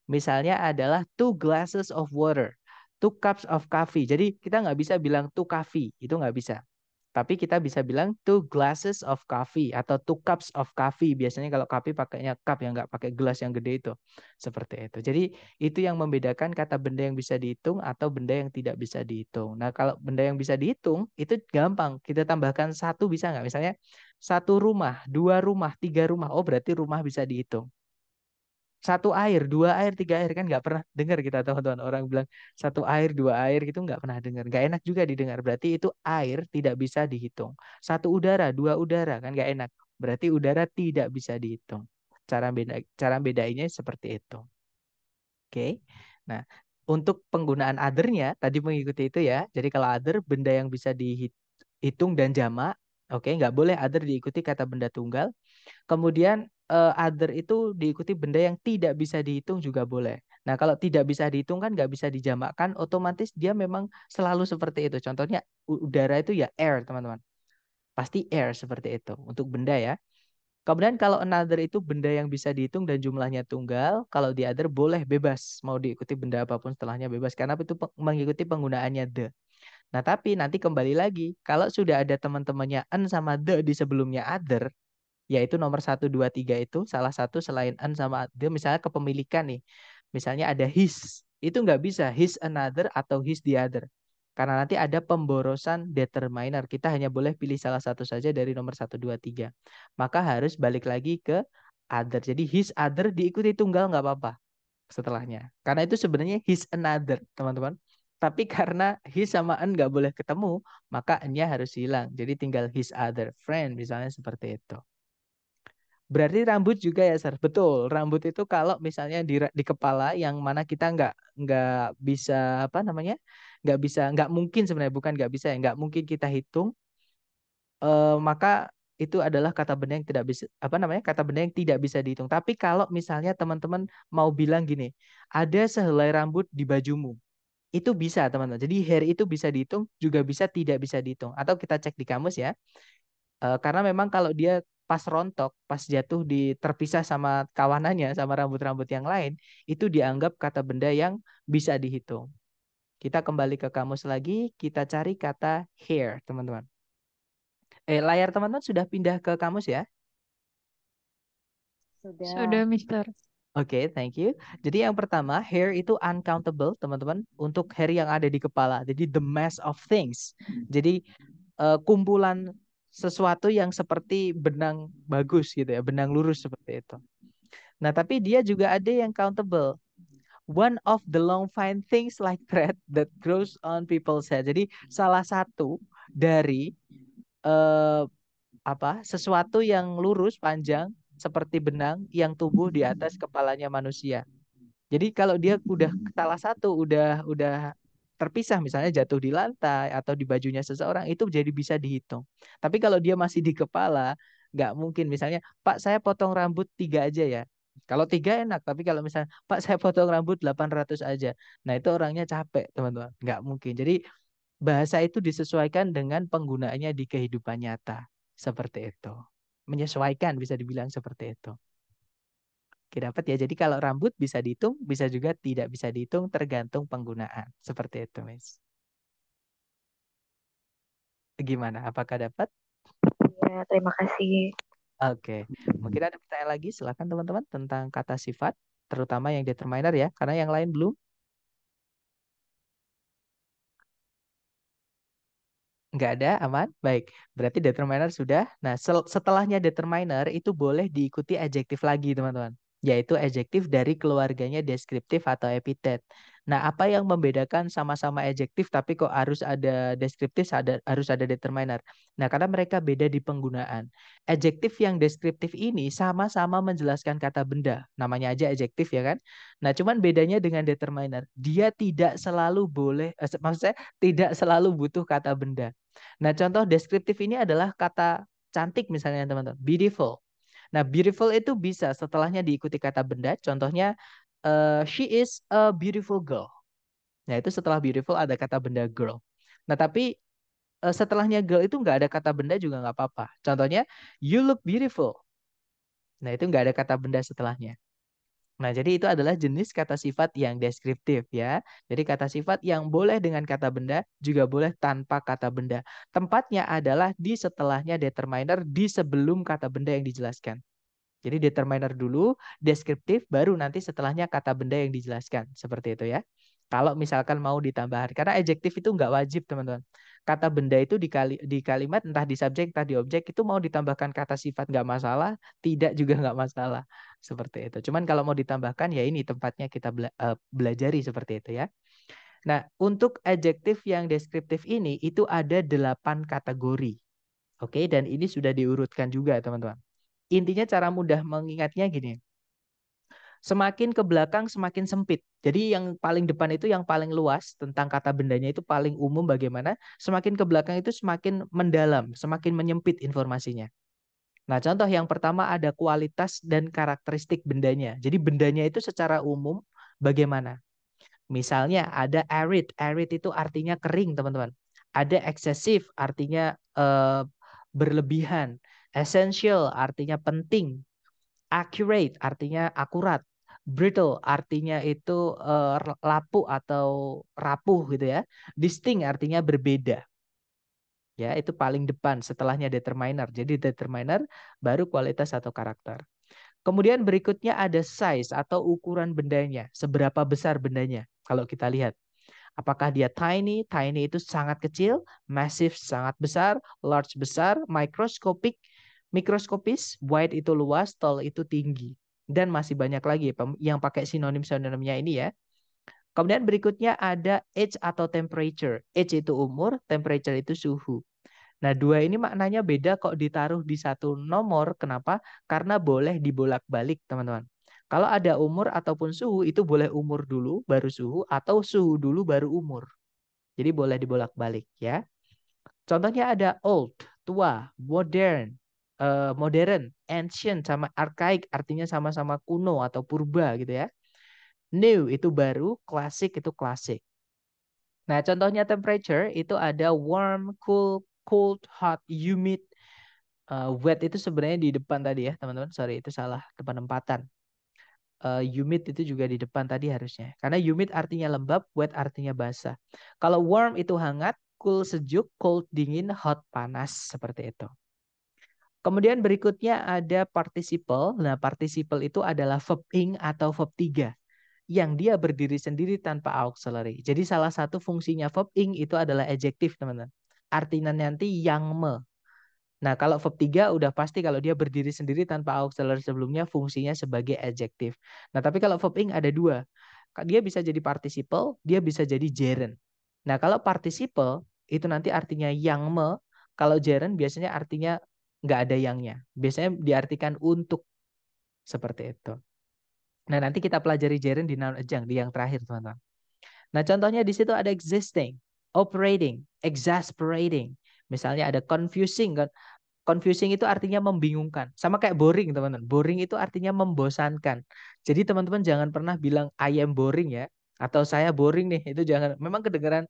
Misalnya adalah two glasses of water, two cups of coffee. Jadi kita nggak bisa bilang two coffee, itu nggak bisa. Tapi kita bisa bilang two glasses of coffee atau two cups of coffee. Biasanya kalau kopi pakainya cup yang nggak pakai gelas yang gede itu. Seperti itu. Jadi itu yang membedakan kata benda yang bisa dihitung atau benda yang tidak bisa dihitung. Nah kalau benda yang bisa dihitung itu gampang. Kita tambahkan satu bisa nggak? Misalnya satu rumah, dua rumah, tiga rumah. Oh berarti rumah bisa dihitung satu air, dua air, tiga air kan nggak pernah dengar kita teman-teman orang bilang satu air, dua air gitu nggak pernah dengar, nggak enak juga didengar. Berarti itu air tidak bisa dihitung. Satu udara, dua udara kan nggak enak. Berarti udara tidak bisa dihitung. Cara beda cara bedainya seperti itu. Oke. Okay? Nah, untuk penggunaan othernya tadi mengikuti itu ya. Jadi kalau other benda yang bisa dihitung dan jamak, oke, okay? nggak boleh other diikuti kata benda tunggal. Kemudian uh, other itu diikuti benda yang tidak bisa dihitung juga boleh. Nah, kalau tidak bisa dihitung kan nggak bisa dijamakkan, otomatis dia memang selalu seperti itu. Contohnya udara itu ya air, teman-teman. Pasti air seperti itu untuk benda ya. Kemudian kalau another itu benda yang bisa dihitung dan jumlahnya tunggal, kalau di other boleh bebas mau diikuti benda apapun setelahnya bebas karena itu mengikuti penggunaannya the. Nah, tapi nanti kembali lagi, kalau sudah ada teman-temannya n sama the di sebelumnya other, yaitu nomor 1, 2, 3 itu salah satu selain an sama dia misalnya kepemilikan nih. Misalnya ada his, itu nggak bisa his another atau his the other. Karena nanti ada pemborosan determiner. Kita hanya boleh pilih salah satu saja dari nomor 1, 2, 3. Maka harus balik lagi ke other. Jadi his other diikuti tunggal nggak apa-apa setelahnya. Karena itu sebenarnya his another, teman-teman. Tapi karena his sama an nggak boleh ketemu, maka n-nya harus hilang. Jadi tinggal his other friend, misalnya seperti itu. Berarti rambut juga ya, Sir. Betul. Rambut itu kalau misalnya di di kepala yang mana kita nggak nggak bisa apa namanya? nggak bisa, nggak mungkin sebenarnya bukan nggak bisa ya, nggak mungkin kita hitung. Eh, maka itu adalah kata benda yang tidak bisa apa namanya? kata benda yang tidak bisa dihitung. Tapi kalau misalnya teman-teman mau bilang gini, ada sehelai rambut di bajumu. Itu bisa, teman-teman. Jadi hair itu bisa dihitung, juga bisa tidak bisa dihitung. Atau kita cek di kamus ya. E, karena memang kalau dia pas rontok, pas jatuh di terpisah sama kawanannya sama rambut-rambut yang lain, itu dianggap kata benda yang bisa dihitung. Kita kembali ke kamus lagi, kita cari kata hair, teman-teman. Eh, layar teman-teman sudah pindah ke kamus ya? Sudah. Sudah, Mister. Oke, okay, thank you. Jadi yang pertama, hair itu uncountable, teman-teman, untuk hair yang ada di kepala. Jadi the mass of things. Jadi uh, kumpulan sesuatu yang seperti benang bagus gitu ya, benang lurus seperti itu. Nah, tapi dia juga ada yang countable. One of the long fine things like thread that grows on people's head. Jadi salah satu dari uh, apa sesuatu yang lurus panjang seperti benang yang tumbuh di atas kepalanya manusia. Jadi kalau dia udah salah satu udah udah terpisah misalnya jatuh di lantai atau di bajunya seseorang itu jadi bisa dihitung. Tapi kalau dia masih di kepala nggak mungkin misalnya Pak saya potong rambut tiga aja ya. Kalau tiga enak, tapi kalau misalnya Pak saya potong rambut 800 aja. Nah itu orangnya capek teman-teman, nggak mungkin. Jadi bahasa itu disesuaikan dengan penggunaannya di kehidupan nyata seperti itu. Menyesuaikan bisa dibilang seperti itu. Oke, dapat ya. Jadi kalau rambut bisa dihitung, bisa juga tidak bisa dihitung tergantung penggunaan. Seperti itu, Miss. Gimana? Apakah dapat? Ya, terima kasih. Oke, mungkin ada pertanyaan lagi. Silakan teman-teman tentang kata sifat, terutama yang determiner ya, karena yang lain belum. Nggak ada, aman? Baik, berarti determiner sudah. Nah, setelahnya determiner itu boleh diikuti adjektif lagi, teman-teman yaitu adjektif dari keluarganya deskriptif atau epitet. Nah, apa yang membedakan sama-sama adjektif tapi kok harus ada deskriptif, ada, harus ada determiner? Nah, karena mereka beda di penggunaan. Adjektif yang deskriptif ini sama-sama menjelaskan kata benda, namanya aja adjektif ya kan? Nah, cuman bedanya dengan determiner, dia tidak selalu boleh, eh, maksud saya tidak selalu butuh kata benda. Nah, contoh deskriptif ini adalah kata cantik misalnya teman-teman, beautiful. Nah, beautiful itu bisa setelahnya diikuti kata benda. Contohnya, uh, she is a beautiful girl. Nah, itu setelah beautiful ada kata benda girl. Nah, tapi uh, setelahnya girl itu nggak ada kata benda juga nggak apa-apa. Contohnya, you look beautiful. Nah, itu nggak ada kata benda setelahnya. Nah, jadi itu adalah jenis kata sifat yang deskriptif ya. Jadi kata sifat yang boleh dengan kata benda, juga boleh tanpa kata benda. Tempatnya adalah di setelahnya determiner, di sebelum kata benda yang dijelaskan. Jadi determiner dulu, deskriptif baru nanti setelahnya kata benda yang dijelaskan. Seperti itu ya. Kalau misalkan mau ditambahkan Karena adjektif itu nggak wajib, teman-teman kata benda itu di, kali, di kalimat entah di subjek entah di objek itu mau ditambahkan kata sifat nggak masalah, tidak juga nggak masalah seperti itu. Cuman kalau mau ditambahkan ya ini tempatnya kita bela, uh, belajari seperti itu ya. Nah, untuk adjektif yang deskriptif ini itu ada delapan kategori. Oke, dan ini sudah diurutkan juga, teman-teman. Intinya cara mudah mengingatnya gini semakin ke belakang semakin sempit. Jadi yang paling depan itu yang paling luas tentang kata bendanya itu paling umum bagaimana, semakin ke belakang itu semakin mendalam, semakin menyempit informasinya. Nah, contoh yang pertama ada kualitas dan karakteristik bendanya. Jadi bendanya itu secara umum bagaimana? Misalnya ada arid, arid itu artinya kering, teman-teman. Ada excessive, artinya eh, berlebihan. Essential artinya penting, accurate artinya akurat, brittle artinya itu uh, lapu atau rapuh gitu ya. Distinct artinya berbeda. Ya, itu paling depan setelahnya determiner. Jadi determiner baru kualitas atau karakter. Kemudian berikutnya ada size atau ukuran bendanya, seberapa besar bendanya kalau kita lihat. Apakah dia tiny? Tiny itu sangat kecil, massive sangat besar, large besar, microscopic mikroskopis, wide itu luas, tall itu tinggi dan masih banyak lagi yang pakai sinonim-sinonimnya ini ya. Kemudian berikutnya ada age atau temperature. Age itu umur, temperature itu suhu. Nah, dua ini maknanya beda kok ditaruh di satu nomor. Kenapa? Karena boleh dibolak-balik, teman-teman. Kalau ada umur ataupun suhu, itu boleh umur dulu, baru suhu, atau suhu dulu, baru umur. Jadi boleh dibolak-balik ya. Contohnya ada old, tua, modern, uh, modern, ancient sama archaic artinya sama-sama kuno atau purba gitu ya. New itu baru, classic itu klasik. Nah, contohnya temperature itu ada warm, cool, cold, hot, humid. Uh, wet itu sebenarnya di depan tadi ya, teman-teman. Sorry, itu salah penempatan. Uh, eh, humid itu juga di depan tadi harusnya. Karena humid artinya lembab, wet artinya basah. Kalau warm itu hangat, cool sejuk, cold dingin, hot panas seperti itu. Kemudian berikutnya ada participle. Nah, participle itu adalah verb ing atau verb 3 yang dia berdiri sendiri tanpa auxiliary. Jadi salah satu fungsinya verb ing itu adalah adjective, teman-teman. Artinya nanti yang me. Nah, kalau verb 3 udah pasti kalau dia berdiri sendiri tanpa auxiliary sebelumnya fungsinya sebagai adjective. Nah, tapi kalau verb ing ada dua. Dia bisa jadi participle, dia bisa jadi gerund. Nah, kalau participle itu nanti artinya yang me, kalau gerund biasanya artinya nggak ada yangnya. Biasanya diartikan untuk seperti itu. Nah nanti kita pelajari gerund di noun ajang di yang terakhir teman-teman. Nah contohnya di situ ada existing, operating, exasperating. Misalnya ada confusing kan. Confusing itu artinya membingungkan. Sama kayak boring teman-teman. Boring itu artinya membosankan. Jadi teman-teman jangan pernah bilang I am boring ya. Atau saya boring nih. Itu jangan. Memang kedengaran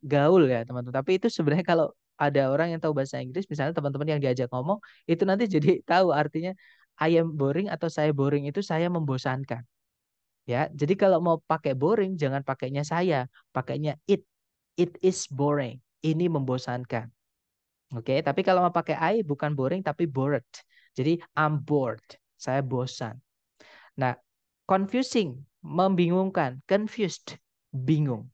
gaul ya teman-teman. Tapi itu sebenarnya kalau ada orang yang tahu bahasa Inggris, misalnya teman-teman yang diajak ngomong, itu nanti jadi tahu artinya I am boring atau saya boring itu saya membosankan. Ya, jadi kalau mau pakai boring jangan pakainya saya, pakainya it. It is boring. Ini membosankan. Oke, okay? tapi kalau mau pakai I bukan boring tapi bored. Jadi I'm bored. Saya bosan. Nah, confusing, membingungkan, confused, bingung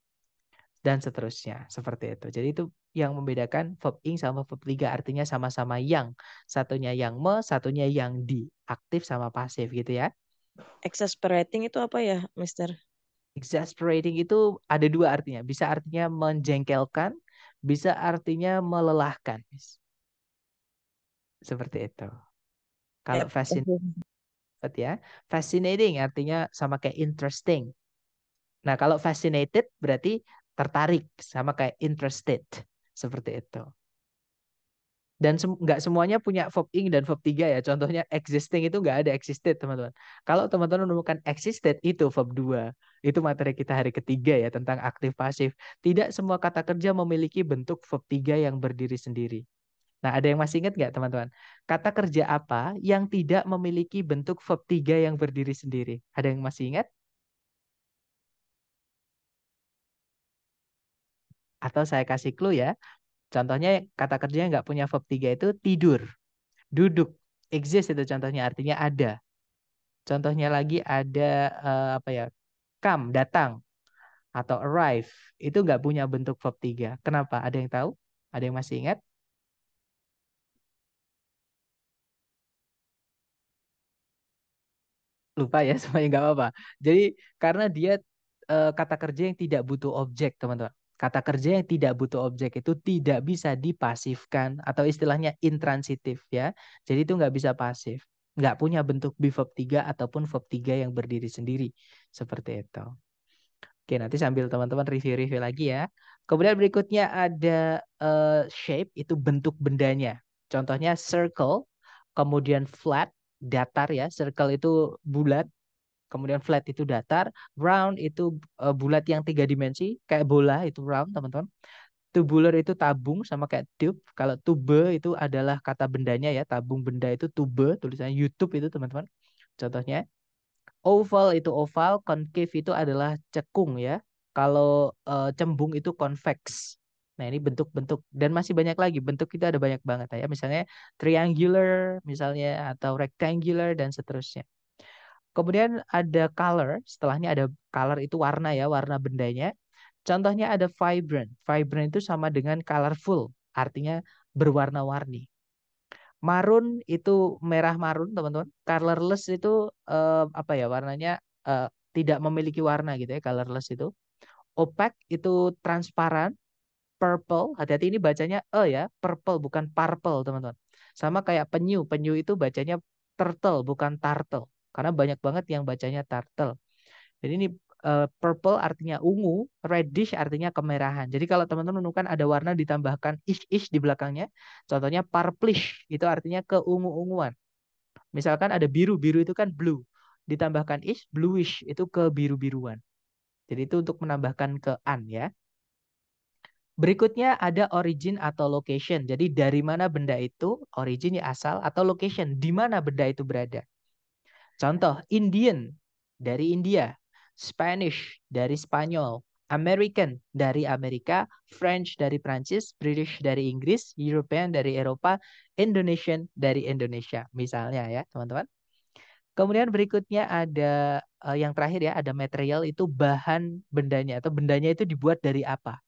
dan seterusnya seperti itu. Jadi itu yang membedakan verb ing sama verb liga artinya sama-sama yang satunya yang me satunya yang di aktif sama pasif gitu ya exasperating itu apa ya mister exasperating itu ada dua artinya bisa artinya menjengkelkan bisa artinya melelahkan seperti itu kalau eh, fascinating ya fascinating artinya sama kayak interesting nah kalau fascinated berarti tertarik sama kayak interested seperti itu. Dan nggak sem semuanya punya verb ing dan verb tiga ya. Contohnya existing itu nggak ada existed teman-teman. Kalau teman-teman menemukan existed itu verb dua. Itu materi kita hari ketiga ya tentang aktif pasif. Tidak semua kata kerja memiliki bentuk verb tiga yang berdiri sendiri. Nah, ada yang masih ingat nggak teman-teman? Kata kerja apa yang tidak memiliki bentuk verb tiga yang berdiri sendiri? Ada yang masih ingat? Atau saya kasih clue ya. Contohnya kata kerja yang nggak punya verb 3 itu tidur, duduk, exist itu contohnya artinya ada. Contohnya lagi ada uh, apa ya? come, datang atau arrive itu nggak punya bentuk verb 3. Kenapa? Ada yang tahu? Ada yang masih ingat? Lupa ya, semuanya nggak apa-apa. Jadi karena dia eh, kata kerja yang tidak butuh objek, teman-teman. Kata kerja yang tidak butuh objek itu tidak bisa dipasifkan atau istilahnya intransitif ya. Jadi itu nggak bisa pasif. Nggak punya bentuk biverb 3 ataupun verb 3 yang berdiri sendiri. Seperti itu. Oke, nanti sambil teman-teman review-review lagi ya. Kemudian berikutnya ada uh, shape, itu bentuk bendanya. Contohnya circle, kemudian flat, datar ya. Circle itu bulat, kemudian flat itu datar, round itu uh, bulat yang tiga dimensi, kayak bola itu round teman-teman. Tubular itu tabung sama kayak tube. Kalau tube itu adalah kata bendanya ya, tabung benda itu tube, tulisannya YouTube itu teman-teman. Contohnya oval itu oval, concave itu adalah cekung ya. Kalau uh, cembung itu convex. Nah, ini bentuk-bentuk dan masih banyak lagi. Bentuk kita ada banyak banget ya. Misalnya triangular, misalnya atau rectangular dan seterusnya. Kemudian ada color, setelahnya ada color itu warna ya, warna bendanya. Contohnya ada vibrant. Vibrant itu sama dengan colorful, artinya berwarna-warni. Maroon itu merah marun, teman-teman. Colorless itu eh, apa ya, warnanya eh, tidak memiliki warna gitu ya, colorless itu. Opaque itu transparan. Purple, hati-hati ini bacanya e ya, purple bukan purple, teman-teman. Sama kayak penyu, penyu itu bacanya turtle bukan turtle karena banyak banget yang bacanya turtle. Jadi ini uh, purple artinya ungu, reddish artinya kemerahan. Jadi kalau teman-teman menemukan ada warna ditambahkan ish-ish di belakangnya, contohnya purplish itu artinya keungu-unguan. Misalkan ada biru, biru itu kan blue. Ditambahkan ish, bluish itu kebiru-biruan. Jadi itu untuk menambahkan ke an ya. Berikutnya ada origin atau location. Jadi dari mana benda itu, origin ya asal atau location, di mana benda itu berada. Contoh Indian dari India, Spanish dari Spanyol, American dari Amerika, French dari Prancis, British dari Inggris, European dari Eropa, Indonesian dari Indonesia misalnya ya teman-teman. Kemudian berikutnya ada uh, yang terakhir ya ada material itu bahan bendanya atau bendanya itu dibuat dari apa.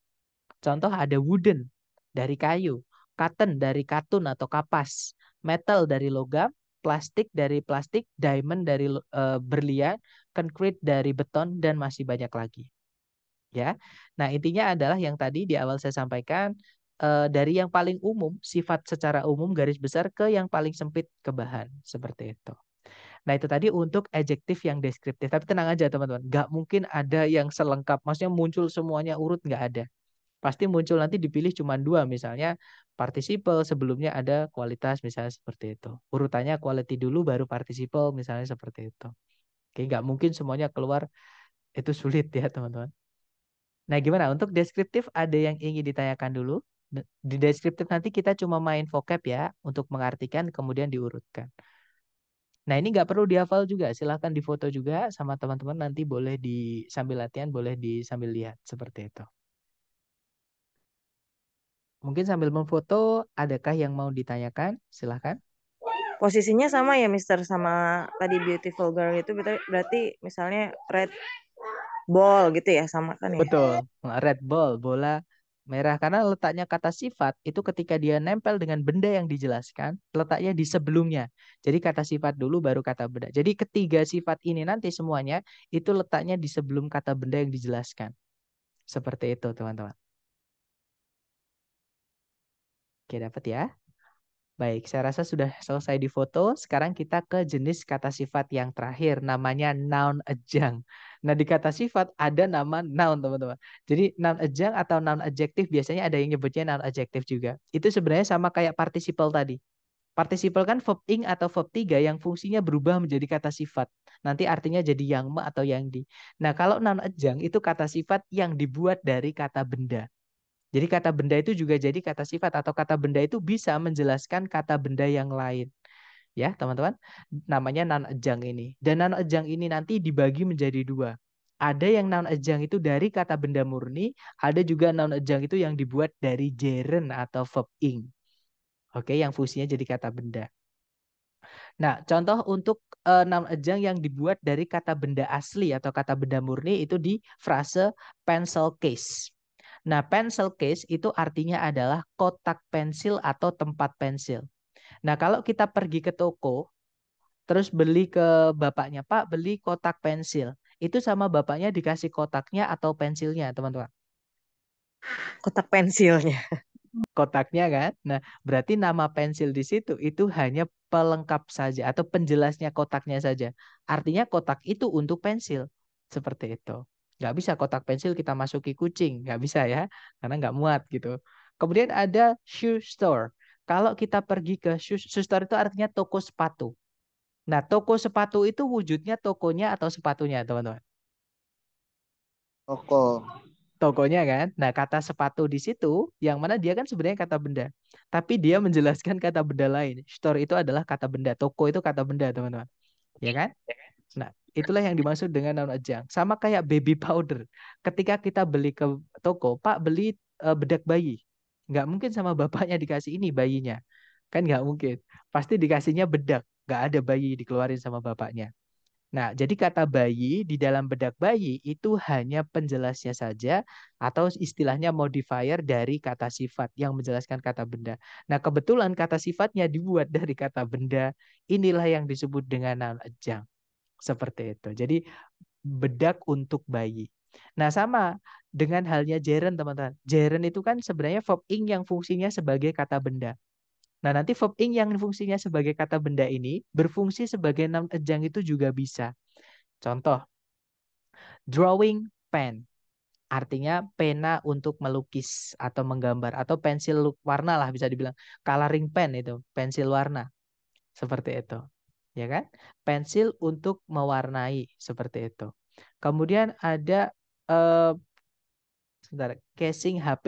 Contoh ada wooden dari kayu, cotton dari katun atau kapas, metal dari logam, plastik dari plastik, diamond dari uh, berlian, concrete dari beton dan masih banyak lagi. Ya. Nah, intinya adalah yang tadi di awal saya sampaikan uh, dari yang paling umum, sifat secara umum garis besar ke yang paling sempit ke bahan, seperti itu. Nah, itu tadi untuk adjektif yang deskriptif. Tapi tenang aja, teman-teman. Nggak mungkin ada yang selengkap. Maksudnya muncul semuanya urut, nggak ada pasti muncul nanti dipilih cuma dua misalnya participle sebelumnya ada kualitas misalnya seperti itu urutannya quality dulu baru participle misalnya seperti itu oke nggak mungkin semuanya keluar itu sulit ya teman-teman nah gimana untuk deskriptif ada yang ingin ditanyakan dulu nah, di deskriptif nanti kita cuma main vocab ya untuk mengartikan kemudian diurutkan Nah ini nggak perlu dihafal juga, silahkan difoto juga sama teman-teman nanti boleh di sambil latihan, boleh di sambil lihat seperti itu. Mungkin sambil memfoto, adakah yang mau ditanyakan? Silahkan. Posisinya sama ya, Mister, sama tadi beautiful girl itu berarti misalnya red ball gitu ya, sama kan ya? Betul, nah, red ball, bola merah. Karena letaknya kata sifat itu ketika dia nempel dengan benda yang dijelaskan, letaknya di sebelumnya. Jadi kata sifat dulu baru kata benda. Jadi ketiga sifat ini nanti semuanya itu letaknya di sebelum kata benda yang dijelaskan. Seperti itu, teman-teman. Oke, dapat ya. Baik, saya rasa sudah selesai di foto. Sekarang kita ke jenis kata sifat yang terakhir, namanya noun adjunct. Nah, di kata sifat ada nama noun, teman-teman. Jadi, noun adjunct atau noun adjektif biasanya ada yang nyebutnya noun adjektif juga. Itu sebenarnya sama kayak participle tadi. Participle kan verb ing atau verb tiga yang fungsinya berubah menjadi kata sifat. Nanti artinya jadi yang me atau yang di. Nah, kalau noun adjunct itu kata sifat yang dibuat dari kata benda. Jadi kata benda itu juga jadi kata sifat atau kata benda itu bisa menjelaskan kata benda yang lain. Ya, teman-teman. Namanya non adjunct ini. Dan non adjunct ini nanti dibagi menjadi dua. Ada yang non adjunct itu dari kata benda murni, ada juga non adjunct itu yang dibuat dari gerund atau verb ing. Oke, yang fungsinya jadi kata benda. Nah, contoh untuk uh, eh, noun adjunct yang dibuat dari kata benda asli atau kata benda murni itu di frase pencil case. Nah, pencil case itu artinya adalah kotak pensil atau tempat pensil. Nah, kalau kita pergi ke toko, terus beli ke bapaknya, Pak, beli kotak pensil. Itu sama bapaknya dikasih kotaknya atau pensilnya, teman-teman? Kotak pensilnya. Kotaknya kan? Nah, berarti nama pensil di situ itu hanya pelengkap saja atau penjelasnya kotaknya saja. Artinya kotak itu untuk pensil. Seperti itu. Nggak bisa kotak pensil kita masuki kucing, nggak bisa ya, karena nggak muat gitu. Kemudian ada shoe store. Kalau kita pergi ke shoe, shoe store itu artinya toko sepatu. Nah, toko sepatu itu wujudnya tokonya atau sepatunya, teman-teman? Toko. Tokonya kan. Nah, kata sepatu di situ, yang mana dia kan sebenarnya kata benda. Tapi dia menjelaskan kata benda lain. Store itu adalah kata benda. Toko itu kata benda, teman-teman. Ya kan? Ya. Nah, Itulah yang dimaksud dengan noun ajang. Sama kayak baby powder. Ketika kita beli ke toko, Pak beli uh, bedak bayi. Nggak mungkin sama bapaknya dikasih ini bayinya. Kan nggak mungkin. Pasti dikasihnya bedak. Nggak ada bayi dikeluarin sama bapaknya. Nah, jadi kata bayi di dalam bedak bayi itu hanya penjelasnya saja atau istilahnya modifier dari kata sifat yang menjelaskan kata benda. Nah, kebetulan kata sifatnya dibuat dari kata benda. Inilah yang disebut dengan noun ajang. Seperti itu. Jadi bedak untuk bayi. Nah, sama dengan halnya jeren, teman-teman. Jeren itu kan sebenarnya verb ing yang fungsinya sebagai kata benda. Nah, nanti verb ing yang fungsinya sebagai kata benda ini berfungsi sebagai noun ejang itu juga bisa. Contoh, drawing pen. Artinya pena untuk melukis atau menggambar. Atau pensil warna lah bisa dibilang. Coloring pen itu, pensil warna. Seperti itu ya kan? Pensil untuk mewarnai seperti itu. Kemudian ada eh, sebentar, casing HP.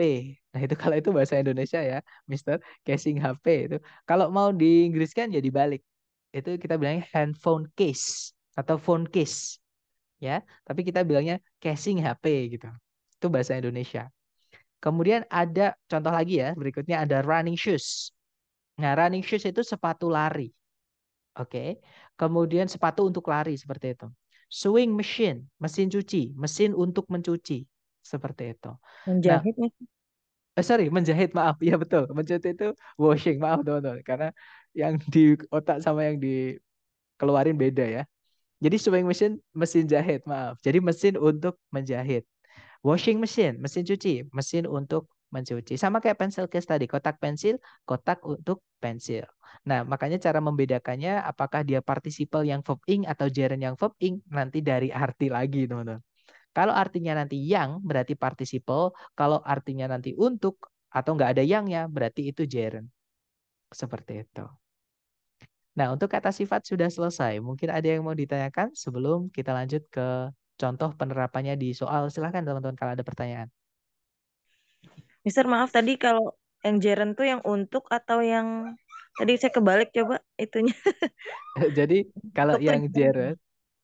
Nah, itu kalau itu bahasa Indonesia ya, Mister, casing HP itu. Kalau mau di Inggris kan ya balik. Itu kita bilangnya handphone case atau phone case. Ya, tapi kita bilangnya casing HP gitu. Itu bahasa Indonesia. Kemudian ada contoh lagi ya, berikutnya ada running shoes. Nah, running shoes itu sepatu lari. Oke. Kemudian sepatu untuk lari seperti itu. Sewing machine, mesin cuci, mesin untuk mencuci seperti itu. Nah menjahit nah, eh, sorry, menjahit maaf. Ya betul. Mencuci itu washing, maaf teman-teman karena yang di otak sama yang dikeluarin beda ya. Jadi sewing machine mesin jahit, maaf. Jadi mesin untuk menjahit. Washing machine, mesin cuci, mesin untuk mencuci. Sama kayak pensil case tadi, kotak pensil, kotak untuk pensil. Nah, makanya cara membedakannya apakah dia participle yang verb ing atau gerund yang verb ing nanti dari arti lagi, teman-teman. Kalau artinya nanti yang berarti participle, kalau artinya nanti untuk atau nggak ada yangnya berarti itu gerund. Seperti itu. Nah, untuk kata sifat sudah selesai. Mungkin ada yang mau ditanyakan sebelum kita lanjut ke contoh penerapannya di soal. Silahkan teman-teman kalau ada pertanyaan. Mister maaf tadi kalau yang Jaren tuh yang untuk atau yang tadi saya kebalik coba itunya. Eh, jadi kalau Kepen. yang Jaren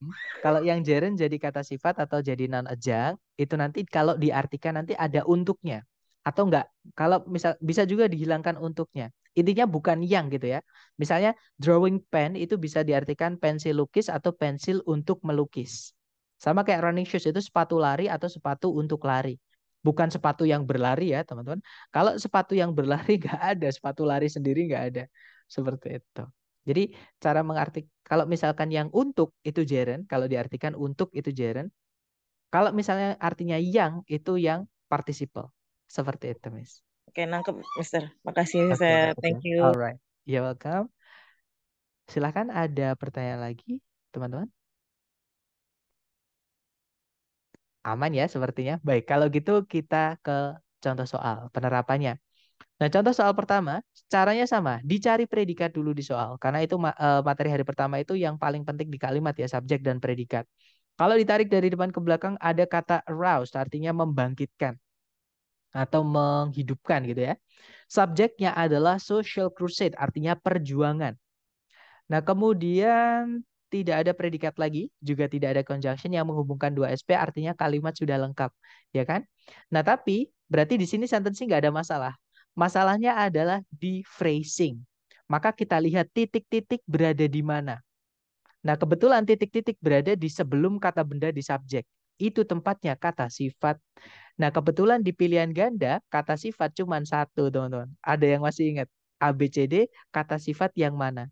hmm? kalau yang Jaren jadi kata sifat atau jadi non ajang itu nanti kalau diartikan nanti ada untuknya atau enggak kalau misal bisa juga dihilangkan untuknya intinya bukan yang gitu ya misalnya drawing pen itu bisa diartikan pensil lukis atau pensil untuk melukis sama kayak running shoes itu sepatu lari atau sepatu untuk lari bukan sepatu yang berlari ya teman-teman. Kalau sepatu yang berlari nggak ada, sepatu lari sendiri nggak ada seperti itu. Jadi cara mengartik kalau misalkan yang untuk itu jeren, kalau diartikan untuk itu jeren. Kalau misalnya artinya yang itu yang partisipal seperti itu, Miss. Oke, nangkep, Mister. Makasih, okay, saya okay. thank you. Alright, you're welcome. Silahkan ada pertanyaan lagi, teman-teman. Aman ya sepertinya. Baik, kalau gitu kita ke contoh soal penerapannya. Nah, contoh soal pertama, caranya sama, dicari predikat dulu di soal karena itu eh, materi hari pertama itu yang paling penting di kalimat ya, subjek dan predikat. Kalau ditarik dari depan ke belakang ada kata aroused artinya membangkitkan atau menghidupkan gitu ya. Subjeknya adalah social crusade artinya perjuangan. Nah, kemudian tidak ada predikat lagi, juga tidak ada conjunction yang menghubungkan dua SP, artinya kalimat sudah lengkap, ya kan? Nah, tapi berarti di sini sentence nggak ada masalah. Masalahnya adalah di phrasing. Maka kita lihat titik-titik berada di mana. Nah, kebetulan titik-titik berada di sebelum kata benda di subjek. Itu tempatnya kata sifat. Nah, kebetulan di pilihan ganda, kata sifat cuma satu, teman-teman. Ada yang masih ingat? ABCD, kata sifat yang mana?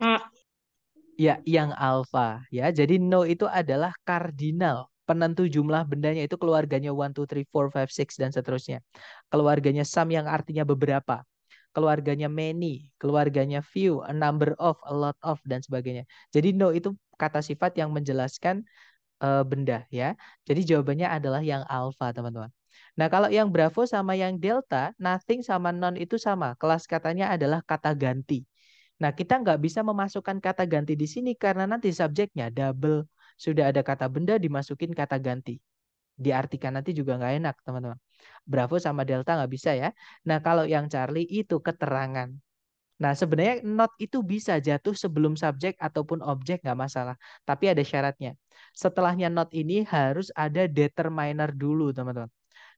Ah. Ya, yang alfa ya. Jadi no itu adalah kardinal, penentu jumlah bendanya itu keluarganya 1 2 3 4 5 6 dan seterusnya. Keluarganya some yang artinya beberapa. Keluarganya many, keluarganya few, a number of, a lot of dan sebagainya. Jadi no itu kata sifat yang menjelaskan uh, benda ya. Jadi jawabannya adalah yang alfa, teman-teman. Nah, kalau yang bravo sama yang delta, nothing sama none itu sama. Kelas katanya adalah kata ganti. Nah, kita nggak bisa memasukkan kata ganti di sini karena nanti subjeknya double. Sudah ada kata benda dimasukin kata ganti. Diartikan nanti juga nggak enak, teman-teman. Bravo sama delta nggak bisa ya. Nah, kalau yang Charlie itu keterangan. Nah, sebenarnya not itu bisa jatuh sebelum subjek ataupun objek nggak masalah. Tapi ada syaratnya. Setelahnya not ini harus ada determiner dulu, teman-teman.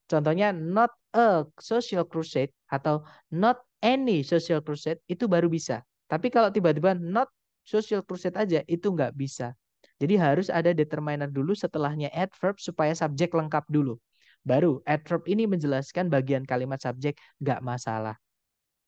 Contohnya not a social crusade atau not any social crusade itu baru bisa. Tapi kalau tiba-tiba not social crusade aja itu nggak bisa. Jadi harus ada determiner dulu setelahnya adverb supaya subjek lengkap dulu. Baru adverb ini menjelaskan bagian kalimat subjek nggak masalah.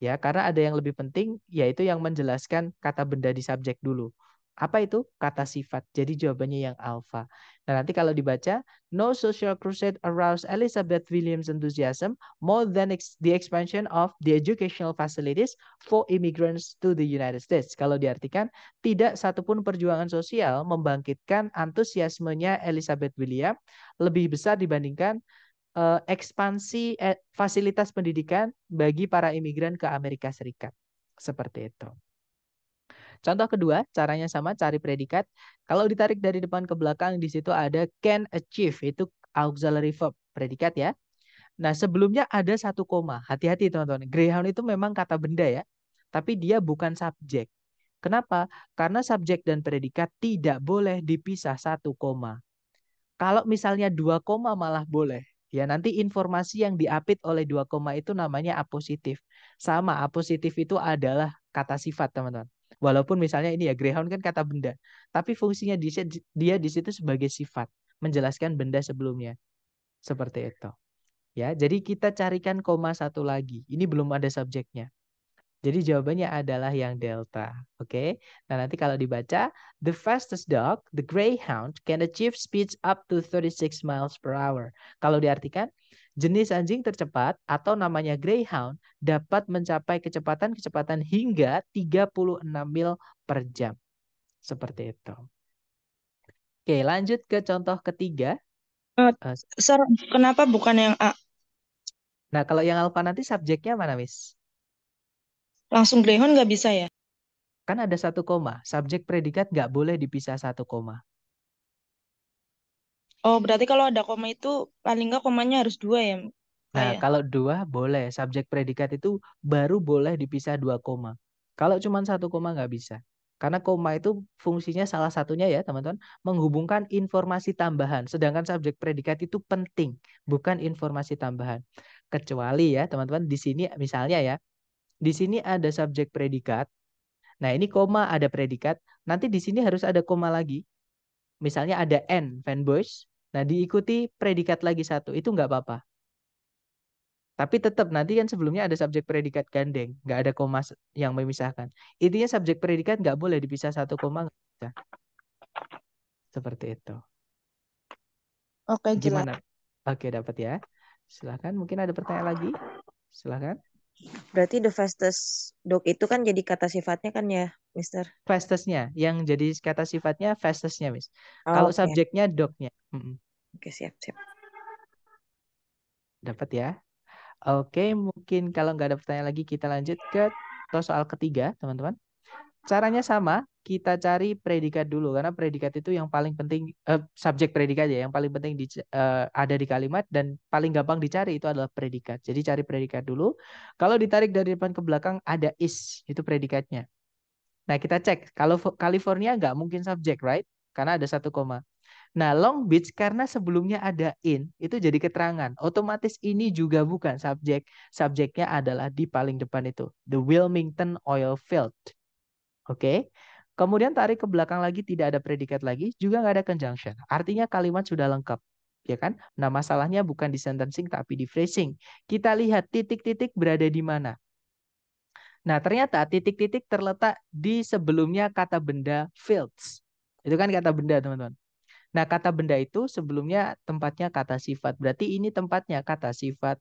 Ya, karena ada yang lebih penting yaitu yang menjelaskan kata benda di subjek dulu. Apa itu? Kata sifat. Jadi jawabannya yang alpha. Nah nanti kalau dibaca, no social crusade aroused Elizabeth Williams' enthusiasm more than the expansion of the educational facilities for immigrants to the United States. Kalau diartikan, tidak satupun perjuangan sosial membangkitkan antusiasmenya Elizabeth Williams lebih besar dibandingkan uh, ekspansi eh, fasilitas pendidikan bagi para imigran ke Amerika Serikat. Seperti itu. Contoh kedua, caranya sama, cari predikat. Kalau ditarik dari depan ke belakang, di situ ada can achieve, itu auxiliary verb, predikat ya. Nah, sebelumnya ada satu koma. Hati-hati teman-teman, greyhound itu memang kata benda ya, tapi dia bukan subjek. Kenapa? Karena subjek dan predikat tidak boleh dipisah satu koma. Kalau misalnya dua koma malah boleh. Ya, nanti informasi yang diapit oleh dua koma itu namanya apositif. Sama, apositif itu adalah kata sifat, teman-teman. Walaupun misalnya ini ya greyhound kan kata benda, tapi fungsinya di, dia di situ sebagai sifat, menjelaskan benda sebelumnya. Seperti itu. Ya, jadi kita carikan koma satu lagi. Ini belum ada subjeknya. Jadi jawabannya adalah yang delta. Oke. Okay? Nah, nanti kalau dibaca, the fastest dog, the greyhound, can achieve speeds up to 36 miles per hour. Kalau diartikan, jenis anjing tercepat atau namanya greyhound dapat mencapai kecepatan-kecepatan hingga 36 mil per jam. Seperti itu. Oke, lanjut ke contoh ketiga. Uh, eh, eh, sir, kenapa bukan yang A? Nah, kalau yang alfa nanti subjeknya mana, Miss? Langsung Greyhound nggak bisa ya? Kan ada satu koma. Subjek predikat nggak boleh dipisah satu koma. Oh, berarti kalau ada koma itu paling nggak komanya harus dua ya? Nah, ya? kalau dua boleh. Subjek predikat itu baru boleh dipisah dua koma. Kalau cuma satu koma nggak bisa. Karena koma itu fungsinya salah satunya ya teman-teman menghubungkan informasi tambahan. Sedangkan subjek predikat itu penting, bukan informasi tambahan. Kecuali ya teman-teman di sini misalnya ya di sini ada subjek predikat. Nah, ini koma ada predikat. Nanti di sini harus ada koma lagi. Misalnya ada N, fanboys. Nah, diikuti predikat lagi satu. Itu nggak apa-apa. Tapi tetap nanti kan sebelumnya ada subjek predikat gandeng. Nggak ada koma yang memisahkan. Intinya subjek predikat nggak boleh dipisah satu koma. Seperti itu. Oke, jelas. Gimana? Oke, dapat ya. Silahkan, Mungkin ada pertanyaan lagi? Silahkan. Berarti the fastest dog itu kan jadi kata sifatnya kan ya, Mister? Fastestnya, yang jadi kata sifatnya fastestnya, Miss. Oh, Kalau okay. subjeknya dognya. Hmm. Oke, okay, siap, siap. Dapat ya. Oke, mungkin kalau nggak ada pertanyaan lagi kita lanjut ke soal ketiga, teman-teman caranya sama, kita cari predikat dulu karena predikat itu yang paling penting eh, subjek predikat ya yang paling penting di, eh, ada di kalimat dan paling gampang dicari itu adalah predikat. Jadi cari predikat dulu. Kalau ditarik dari depan ke belakang ada is itu predikatnya. Nah kita cek kalau California nggak mungkin subjek right karena ada satu koma. Nah, Long Beach karena sebelumnya ada in, itu jadi keterangan. Otomatis ini juga bukan subjek. Subjeknya adalah di paling depan itu. The Wilmington Oil Field. Oke. Kemudian tarik ke belakang lagi tidak ada predikat lagi, juga nggak ada conjunction. Artinya kalimat sudah lengkap, ya kan? Nah, masalahnya bukan di sentencing tapi di phrasing. Kita lihat titik-titik berada di mana. Nah, ternyata titik-titik terletak di sebelumnya kata benda fields. Itu kan kata benda, teman-teman. Nah, kata benda itu sebelumnya tempatnya kata sifat. Berarti ini tempatnya kata sifat.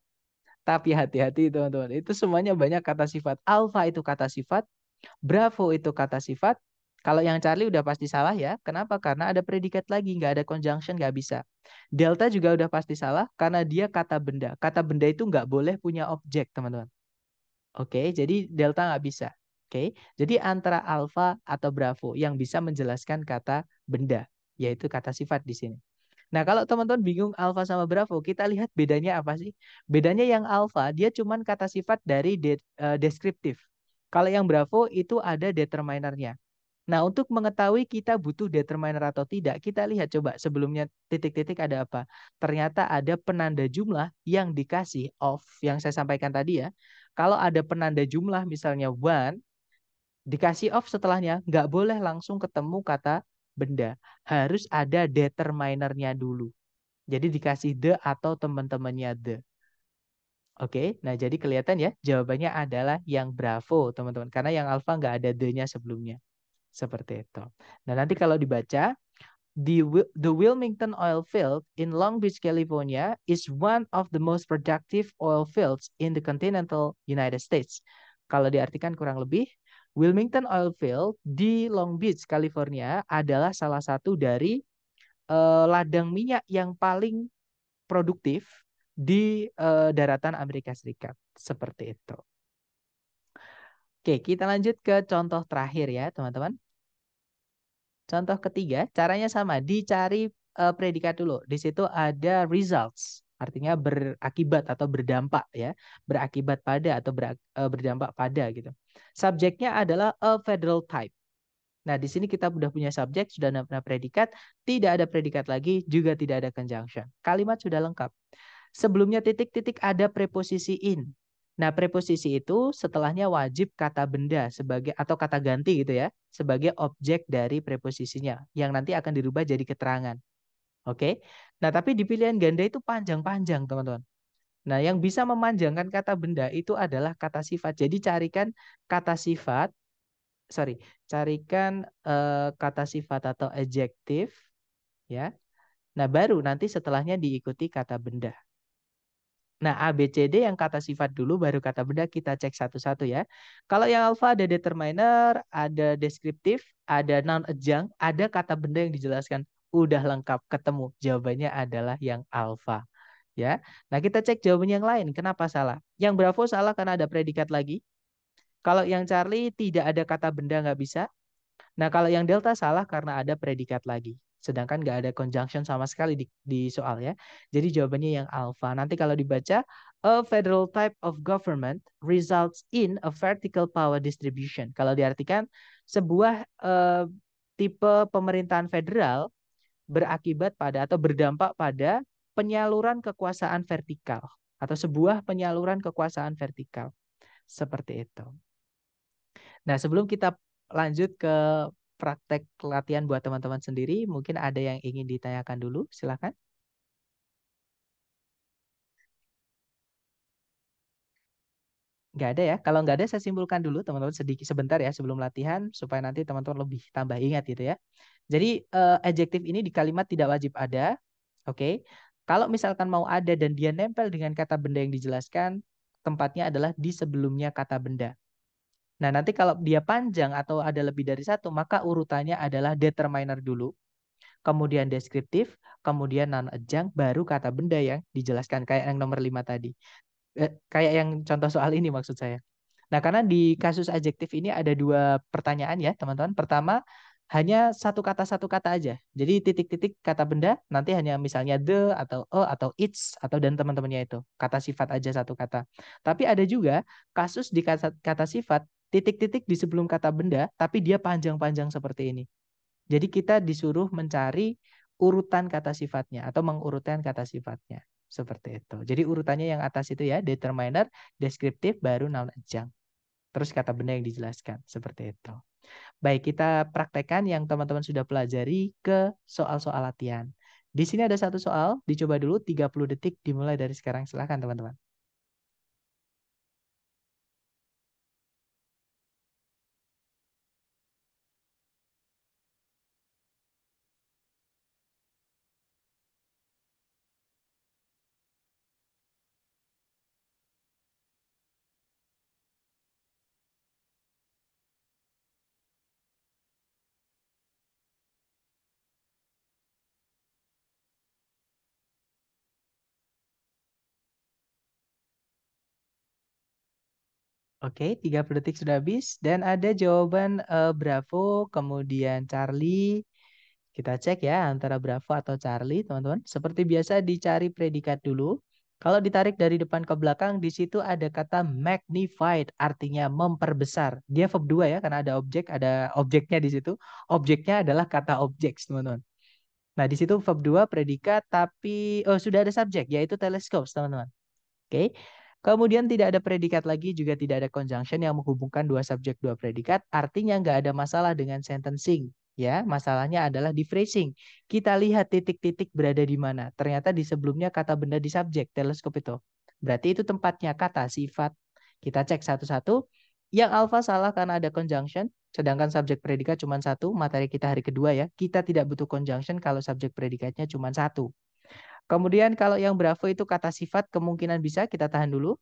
Tapi hati-hati teman-teman, itu semuanya banyak kata sifat. Alpha itu kata sifat, Bravo itu kata sifat. Kalau yang Charlie udah pasti salah ya. Kenapa? Karena ada predikat lagi, nggak ada conjunction, nggak bisa. Delta juga udah pasti salah karena dia kata benda. Kata benda itu nggak boleh punya objek, teman-teman. Oke, jadi delta nggak bisa. Oke, jadi antara alfa atau bravo yang bisa menjelaskan kata benda, yaitu kata sifat di sini. Nah, kalau teman-teman bingung alfa sama bravo, kita lihat bedanya apa sih? Bedanya yang alfa dia cuma kata sifat dari de uh, deskriptif. Kalau yang Bravo itu ada determinernya. Nah, untuk mengetahui kita butuh determiner atau tidak, kita lihat coba sebelumnya titik-titik ada apa. Ternyata ada penanda jumlah yang dikasih of yang saya sampaikan tadi ya. Kalau ada penanda jumlah misalnya one, dikasih of setelahnya nggak boleh langsung ketemu kata benda. Harus ada determinernya dulu. Jadi dikasih the atau teman-temannya the. Oke, nah jadi kelihatan ya jawabannya adalah yang bravo teman-teman. Karena yang alfa nggak ada d nya sebelumnya. Seperti itu. Nah nanti kalau dibaca, the, the Wilmington oil field in Long Beach, California is one of the most productive oil fields in the continental United States. Kalau diartikan kurang lebih, Wilmington Oil Field di Long Beach, California adalah salah satu dari uh, ladang minyak yang paling produktif di uh, daratan Amerika Serikat seperti itu. Oke, kita lanjut ke contoh terakhir ya, teman-teman. Contoh ketiga, caranya sama, dicari uh, predikat dulu. Di situ ada results, artinya berakibat atau berdampak ya, berakibat pada atau ber, uh, eh, berdampak pada gitu. Subjeknya adalah a federal type. Nah, di sini kita sudah punya subjek, sudah pernah predikat, tidak ada predikat lagi, juga tidak ada conjunction. Kalimat sudah lengkap. Sebelumnya titik-titik ada preposisi in. Nah, preposisi itu setelahnya wajib kata benda sebagai atau kata ganti gitu ya, sebagai objek dari preposisinya yang nanti akan dirubah jadi keterangan. Oke. Nah, tapi di pilihan ganda itu panjang-panjang, teman-teman. Nah, yang bisa memanjangkan kata benda itu adalah kata sifat. Jadi carikan kata sifat sorry, carikan uh, kata sifat atau adjektif ya. Nah, baru nanti setelahnya diikuti kata benda. Nah, A, B, C, D yang kata sifat dulu, baru kata benda kita cek satu-satu ya. Kalau yang alfa ada determiner, ada deskriptif, ada non-adjunct, ada kata benda yang dijelaskan. Udah lengkap, ketemu. Jawabannya adalah yang alfa. ya. Nah, kita cek jawaban yang lain. Kenapa salah? Yang Bravo salah karena ada predikat lagi. Kalau yang Charlie tidak ada kata benda nggak bisa. Nah, kalau yang Delta salah karena ada predikat lagi sedangkan nggak ada conjunction sama sekali di, di soal ya. Jadi jawabannya yang alpha. Nanti kalau dibaca A federal type of government results in a vertical power distribution. Kalau diartikan sebuah uh, tipe pemerintahan federal berakibat pada atau berdampak pada penyaluran kekuasaan vertikal atau sebuah penyaluran kekuasaan vertikal. Seperti itu. Nah, sebelum kita lanjut ke praktek latihan buat teman-teman sendiri. Mungkin ada yang ingin ditanyakan dulu, silakan. Gak ada ya. Kalau nggak ada, saya simpulkan dulu teman-teman sedikit sebentar ya sebelum latihan supaya nanti teman-teman lebih tambah ingat gitu ya. Jadi uh, adjektif ini di kalimat tidak wajib ada. Oke. Okay. Kalau misalkan mau ada dan dia nempel dengan kata benda yang dijelaskan, tempatnya adalah di sebelumnya kata benda. Nah, nanti kalau dia panjang atau ada lebih dari satu, maka urutannya adalah determiner dulu, kemudian deskriptif, kemudian non-adjunct, baru kata benda yang dijelaskan kayak yang nomor lima tadi. Eh, kayak yang contoh soal ini maksud saya. Nah, karena di kasus adjektif ini ada dua pertanyaan ya, teman-teman. Pertama, hanya satu kata satu kata aja. Jadi titik-titik kata benda nanti hanya misalnya the atau a e atau its atau dan teman-temannya itu. Kata sifat aja satu kata. Tapi ada juga kasus di kata, kata sifat titik-titik di sebelum kata benda, tapi dia panjang-panjang seperti ini. Jadi kita disuruh mencari urutan kata sifatnya atau mengurutkan kata sifatnya seperti itu. Jadi urutannya yang atas itu ya determiner, deskriptif, baru noun adjang. Terus kata benda yang dijelaskan seperti itu. Baik, kita praktekkan yang teman-teman sudah pelajari ke soal-soal latihan. Di sini ada satu soal, dicoba dulu 30 detik dimulai dari sekarang. Silahkan teman-teman. Oke, 30 detik sudah habis dan ada jawaban eh, Bravo, kemudian Charlie. Kita cek ya antara Bravo atau Charlie, teman-teman. Seperti biasa dicari predikat dulu. Kalau ditarik dari depan ke belakang, di situ ada kata magnified, artinya memperbesar. Dia verb 2 ya, karena ada objek, ada objeknya di situ. Objeknya adalah kata objek, teman-teman. Nah, di situ verb 2 predikat, tapi oh, sudah ada subjek, yaitu teleskop teman-teman. Oke, okay. Kemudian tidak ada predikat lagi, juga tidak ada conjunction yang menghubungkan dua subjek dua predikat. Artinya nggak ada masalah dengan sentencing. Ya, masalahnya adalah di phrasing. Kita lihat titik-titik berada di mana. Ternyata di sebelumnya kata benda di subjek, teleskop itu. Berarti itu tempatnya kata, sifat. Kita cek satu-satu. Yang alfa salah karena ada conjunction, sedangkan subjek predikat cuma satu, materi kita hari kedua ya. Kita tidak butuh conjunction kalau subjek predikatnya cuma satu. Kemudian kalau yang Bravo itu kata sifat kemungkinan bisa kita tahan dulu.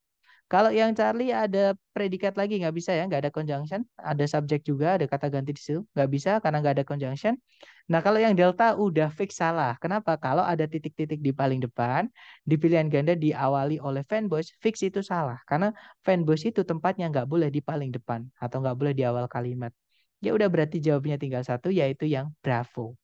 Kalau yang Charlie ada predikat lagi nggak bisa ya, nggak ada conjunction, ada subjek juga, ada kata ganti di situ, nggak bisa karena nggak ada conjunction. Nah kalau yang delta udah fix salah. Kenapa? Kalau ada titik-titik di paling depan, di pilihan ganda diawali oleh fanboys, fix itu salah karena fanboys itu tempatnya nggak boleh di paling depan atau nggak boleh di awal kalimat. Ya udah berarti jawabnya tinggal satu yaitu yang bravo.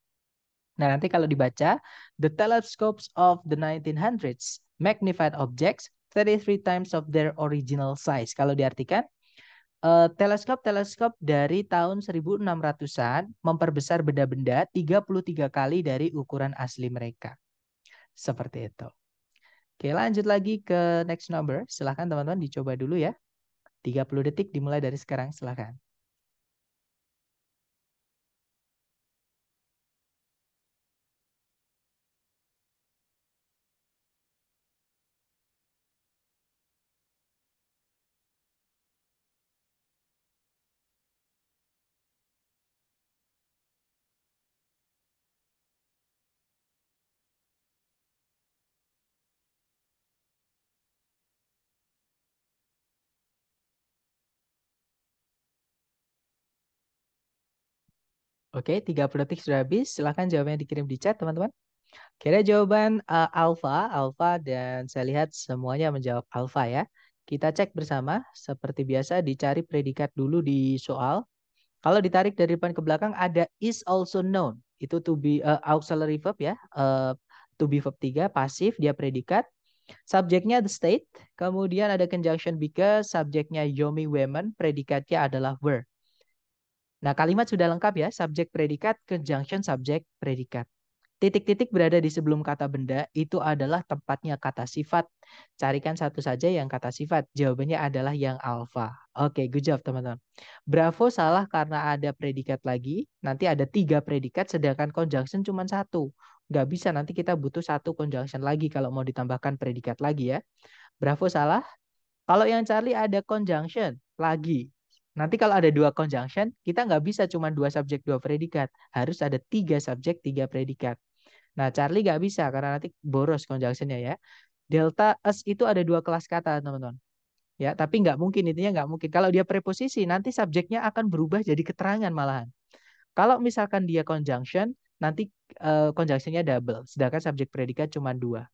Nah, nanti kalau dibaca, the telescopes of the 1900s magnified objects 33 times of their original size. Kalau diartikan, eh, teleskop-teleskop uh, dari tahun 1600-an memperbesar benda-benda 33 kali dari ukuran asli mereka. Seperti itu. Oke, lanjut lagi ke next number. Silahkan teman-teman dicoba dulu ya. 30 detik dimulai dari sekarang, silahkan. Oke, 30 detik sudah habis. Silahkan jawabannya dikirim di chat, teman-teman. Kira jawaban uh, eh, alfa, alfa dan saya lihat semuanya menjawab alfa ya. Kita cek bersama, seperti biasa dicari predikat dulu di soal. Kalau ditarik dari depan ke belakang ada is also known. Itu to be uh, eh, auxiliary verb ya. Uh, to be verb 3 pasif dia predikat. Subjeknya the state, kemudian ada conjunction because, subjeknya yomi women, predikatnya adalah were. Nah, kalimat sudah lengkap ya, subjek predikat, conjunction subjek predikat. Titik-titik berada di sebelum kata benda itu adalah tempatnya kata sifat. Carikan satu saja yang kata sifat. Jawabannya adalah yang alfa. Oke, good job teman-teman. Bravo salah karena ada predikat lagi. Nanti ada tiga predikat, sedangkan conjunction cuma satu. Nggak bisa, nanti kita butuh satu conjunction lagi kalau mau ditambahkan predikat lagi ya. Bravo salah. Kalau yang Charlie ada conjunction lagi. Nanti kalau ada dua conjunction, kita nggak bisa cuma dua subjek, dua predikat. Harus ada tiga subjek, tiga predikat. Nah, Charlie nggak bisa karena nanti boros konjungsi-nya ya. Delta s itu ada dua kelas kata, teman-teman. Ya, tapi nggak mungkin, intinya nggak mungkin. Kalau dia preposisi, nanti subjeknya akan berubah jadi keterangan malahan. Kalau misalkan dia conjunction, nanti uh, eh, nya double. Sedangkan subjek predikat cuma dua.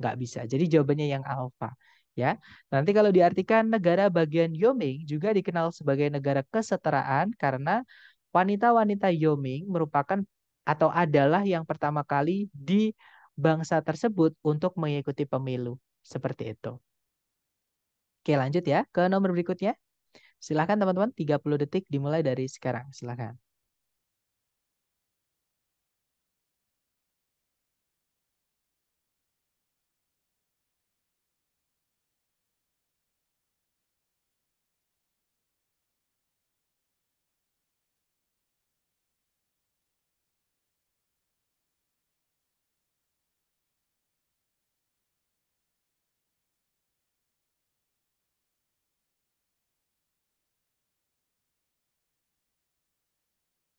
Nggak bisa. Jadi jawabannya yang Alpha ya. Nanti kalau diartikan negara bagian Yoming juga dikenal sebagai negara kesetaraan karena wanita-wanita Yoming merupakan atau adalah yang pertama kali di bangsa tersebut untuk mengikuti pemilu. Seperti itu. Oke, lanjut ya ke nomor berikutnya. Silahkan teman-teman, 30 detik dimulai dari sekarang. Silahkan.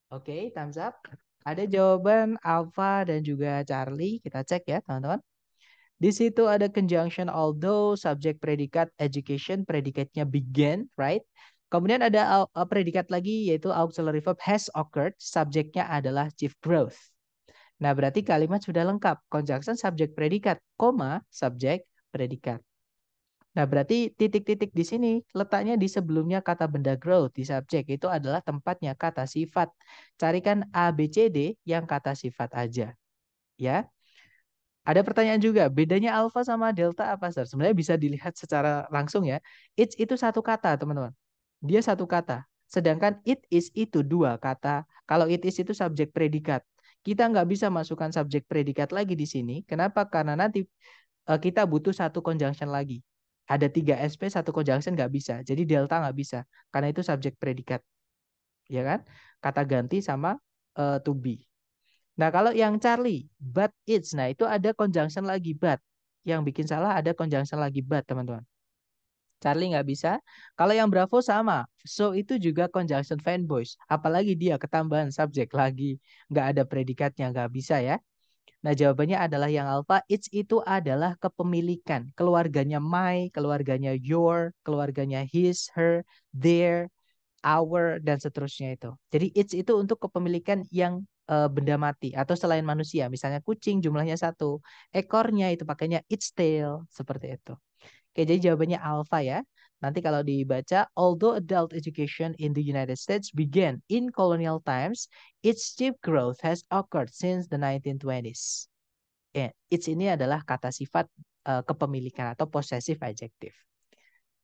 Oke, okay, thumbs up. Ada jawaban Alpha dan juga Charlie. Kita cek ya, teman-teman. Di situ ada conjunction although, subject predikat education, predikatnya begin, right? Kemudian ada eh, predikat lagi yaitu auxiliary verb has occurred, subjeknya adalah chief growth. Nah, berarti kalimat sudah lengkap. Conjunction subject predikat, koma subjek predikat. Nah, berarti titik-titik di sini letaknya di sebelumnya kata benda grow di subjek itu adalah tempatnya kata sifat. Carikan A, B, C, D yang kata sifat aja. Ya. Ada pertanyaan juga, bedanya alfa sama delta apa, Sir? Sebenarnya bisa dilihat secara langsung ya. It's itu satu kata, teman-teman. Dia satu kata. Sedangkan it is itu dua kata. Kalau it is itu subjek predikat. Kita nggak bisa masukkan subjek predikat lagi di sini. Kenapa? Karena nanti eh, kita butuh satu conjunction lagi ada tiga SP satu conjunction nggak bisa jadi delta nggak bisa karena itu subjek predikat ya kan kata ganti sama uh, to be nah kalau yang Charlie but it's nah itu ada conjunction lagi but yang bikin salah ada conjunction lagi but teman-teman Charlie nggak bisa kalau yang Bravo sama so itu juga conjunction fanboys apalagi dia ketambahan subjek lagi nggak ada predikatnya nggak bisa ya Nah, jawabannya adalah yang alpha Its itu adalah kepemilikan. Keluarganya my, keluarganya your, keluarganya his, her, their, our, dan seterusnya itu. Jadi its itu untuk kepemilikan yang uh, benda mati atau selain manusia. Misalnya kucing jumlahnya satu. Ekornya itu pakainya its tail. Seperti itu. Oke, jadi jawabannya alpha ya. Nanti kalau dibaca, although adult education in the United States began in colonial times, its steep growth has occurred since the 1920s. Yeah, its ini adalah kata sifat uh, kepemilikan atau possessive adjective.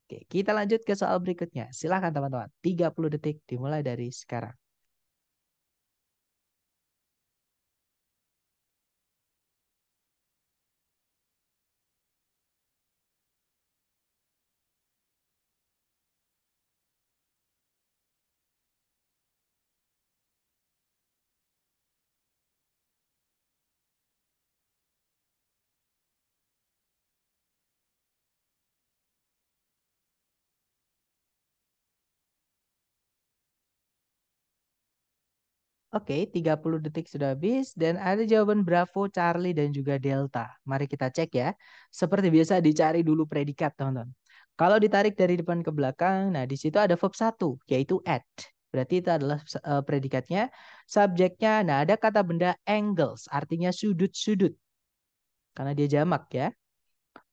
Oke, kita lanjut ke soal berikutnya. Silahkan teman-teman, 30 detik dimulai dari sekarang. Oke, 30 detik sudah habis dan ada jawaban Bravo, Charlie dan juga Delta. Mari kita cek ya. Seperti biasa dicari dulu predikat, teman-teman. Kalau ditarik dari depan ke belakang, nah di situ ada verb satu yaitu at. Berarti itu adalah eh, predikatnya. Subjeknya, nah ada kata benda angles, artinya sudut-sudut. Karena dia jamak ya.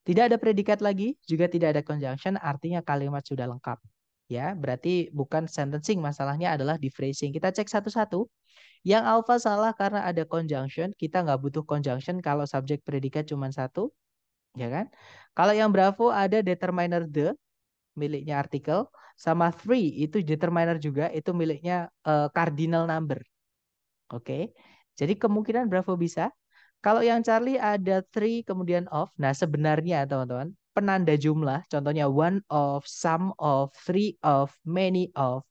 Tidak ada predikat lagi, juga tidak ada conjunction, artinya kalimat sudah lengkap ya berarti bukan sentencing masalahnya adalah di phrasing kita cek satu-satu yang Alpha salah karena ada conjunction kita nggak butuh conjunction kalau subjek predikat cuma satu ya kan kalau yang bravo ada determiner the miliknya artikel sama three itu determiner juga itu miliknya uh, cardinal number oke okay? jadi kemungkinan bravo bisa kalau yang Charlie ada three kemudian of nah sebenarnya teman-teman penanda jumlah, contohnya one of, some of, three of, many of,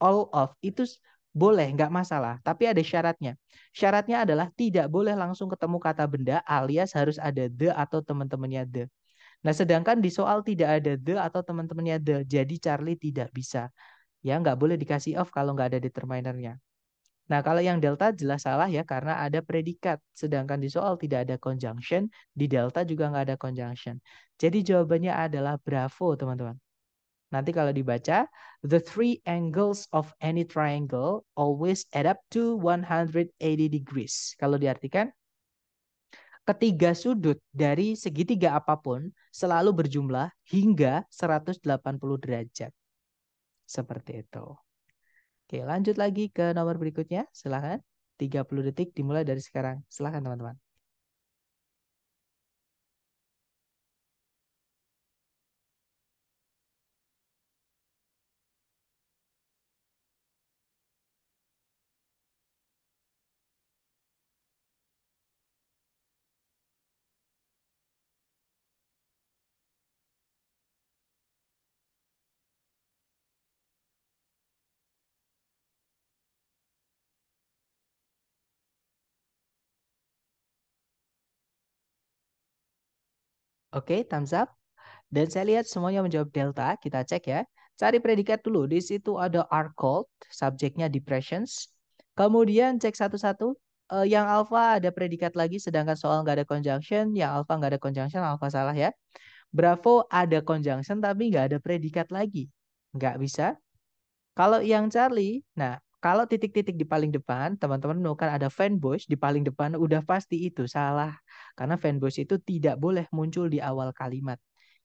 all of, itu boleh, nggak masalah. Tapi ada syaratnya. Syaratnya adalah tidak boleh langsung ketemu kata benda alias harus ada the atau teman-temannya the. Nah, sedangkan di soal tidak ada the atau teman-temannya the, jadi Charlie tidak bisa. Ya, nggak boleh dikasih of kalau nggak ada determinernya. Nah, kalau yang delta jelas salah ya karena ada predikat. Sedangkan di soal tidak ada conjunction, di delta juga nggak ada conjunction. Jadi jawabannya adalah bravo, teman-teman. Nanti kalau dibaca, the three angles of any triangle always add up to 180 degrees. Kalau diartikan, ketiga sudut dari segitiga apapun selalu berjumlah hingga 180 derajat. Seperti itu. Oke, lanjut lagi ke nomor berikutnya. Silahkan. 30 detik dimulai dari sekarang. Silahkan teman-teman. Oke, thumbs up. Dan saya lihat semuanya menjawab delta. Kita cek ya. Cari predikat dulu. Di situ ada are called, subjeknya depressions. Kemudian cek satu-satu. Uh, yang alpha ada predikat lagi, sedangkan soal nggak ada conjunction. Yang alpha nggak ada conjunction, alpha salah ya. Bravo ada conjunction tapi nggak ada predikat lagi. Nggak bisa. Kalau yang Charlie, nah kalau titik-titik di paling depan, teman-teman menemukan ada fanbush di paling depan, udah pasti itu salah karena fanboys itu tidak boleh muncul di awal kalimat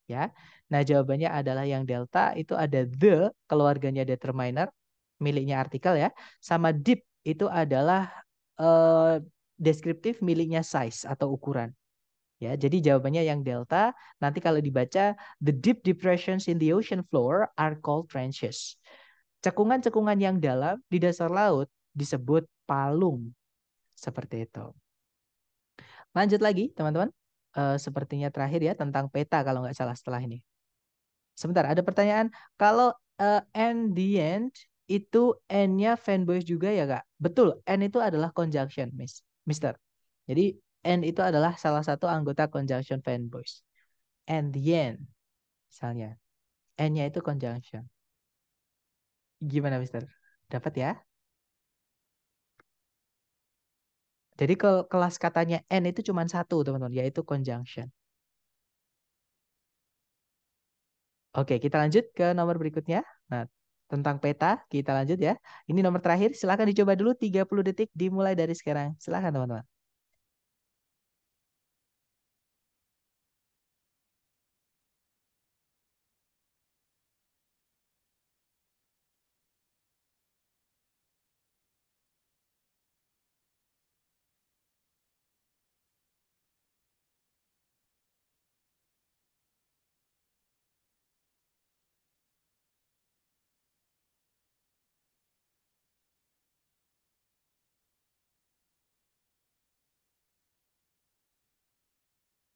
ya. Nah, jawabannya adalah yang delta itu ada the keluarganya determiner miliknya artikel ya, sama deep itu adalah uh, eh, deskriptif miliknya size atau ukuran. Ya, jadi jawabannya yang delta nanti kalau dibaca the deep depressions in the ocean floor are called trenches. Cekungan-cekungan yang dalam di dasar laut disebut palung. Seperti itu. Lanjut lagi, teman-teman. uh, sepertinya terakhir ya tentang peta kalau nggak salah setelah ini. Sebentar, ada pertanyaan. Kalau uh, eh, and the end itu n-nya fanboys juga ya kak? Betul, n itu adalah conjunction, miss, mister. Jadi n itu adalah salah satu anggota conjunction fanboys. And the end, misalnya. N-nya itu conjunction. Gimana, mister? Dapat ya? Jadi ke kelas katanya N itu cuma satu teman-teman, yaitu conjunction. Oke, kita lanjut ke nomor berikutnya. Nah, tentang peta, kita lanjut ya. Ini nomor terakhir, silahkan dicoba dulu 30 detik dimulai dari sekarang. Silahkan teman-teman.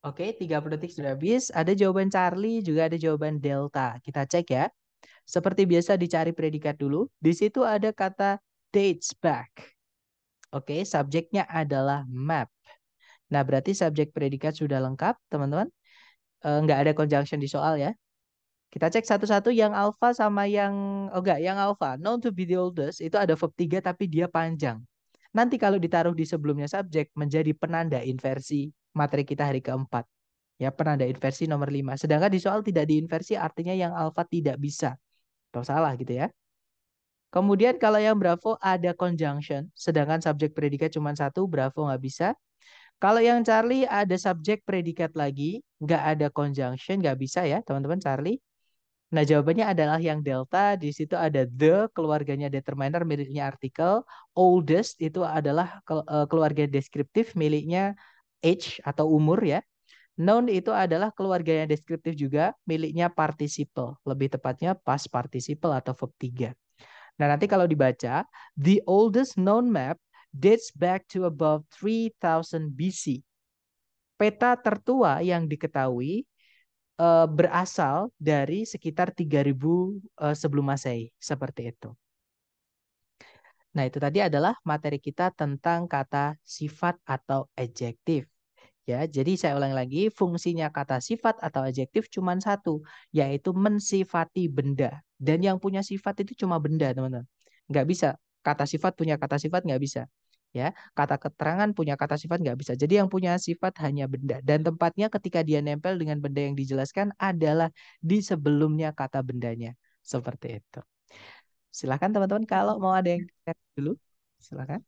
Oke, 30 detik sudah habis. Ada jawaban Charlie, juga ada jawaban Delta. Kita cek ya. Seperti biasa dicari predikat dulu. Di situ ada kata dates back. Oke, subjeknya adalah map. Nah, berarti subjek predikat sudah lengkap, teman-teman. Enggak eh, ada conjunction di soal ya. Kita cek satu-satu yang alpha sama yang... Oh, enggak, yang alpha. Known to be the oldest, itu ada verb 3 tapi dia panjang. Nanti kalau ditaruh di sebelumnya subjek menjadi penanda inversi materi kita hari keempat. Ya, penanda inversi nomor 5. Sedangkan di soal tidak diinversi artinya yang alfa tidak bisa. Atau salah gitu ya. Kemudian kalau yang Bravo ada conjunction, sedangkan subjek predikat cuma satu, Bravo nggak bisa. Kalau yang Charlie ada subjek predikat lagi, nggak ada conjunction, nggak bisa ya teman-teman Charlie. Nah, jawabannya adalah yang delta, di situ ada the, keluarganya determiner, miliknya artikel. Oldest itu adalah eh, keluarga deskriptif, miliknya age atau umur ya. Noun itu adalah keluarga yang deskriptif juga, miliknya participle. Lebih tepatnya past participle atau verb 3. Nah, nanti kalau dibaca, the oldest known map dates back to above 3000 BC. Peta tertua yang diketahui uh, berasal dari sekitar 3000 uh, eh, sebelum Masehi, seperti itu. Nah, itu tadi adalah materi kita tentang kata sifat atau adjektif. Ya, jadi saya ulangi lagi, fungsinya kata sifat atau adjektif cuma satu, yaitu mensifati benda. Dan yang punya sifat itu cuma benda, teman-teman. Nggak bisa. Kata sifat punya kata sifat nggak bisa ya kata keterangan punya kata sifat nggak bisa jadi yang punya sifat hanya benda dan tempatnya ketika dia nempel dengan benda yang dijelaskan adalah di sebelumnya kata bendanya seperti itu silahkan teman-teman kalau mau ada yang dulu silahkan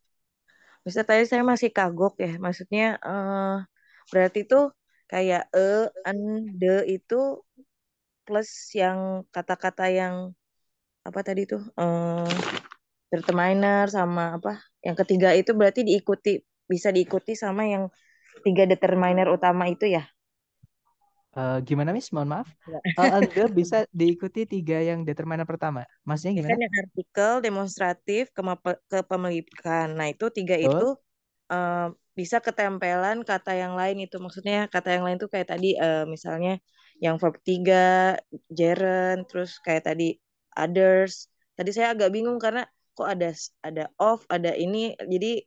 bisa tadi saya masih kagok ya maksudnya uh, berarti itu kayak e an de itu plus yang kata-kata yang apa tadi tuh uh, determiner sama apa? Yang ketiga itu berarti diikuti bisa diikuti sama yang tiga determiner utama itu ya? Uh, gimana Miss? Mohon maaf. Uh, bisa diikuti tiga yang determiner pertama. Maksudnya gimana? Kan yang artikel, demonstratif, kepemilikan. Nah itu tiga itu uh, bisa ketempelan kata yang lain itu. Maksudnya kata yang lain itu kayak tadi uh, misalnya yang verb tiga, gerund, terus kayak tadi others. Tadi saya agak bingung karena kok ada ada off ada ini jadi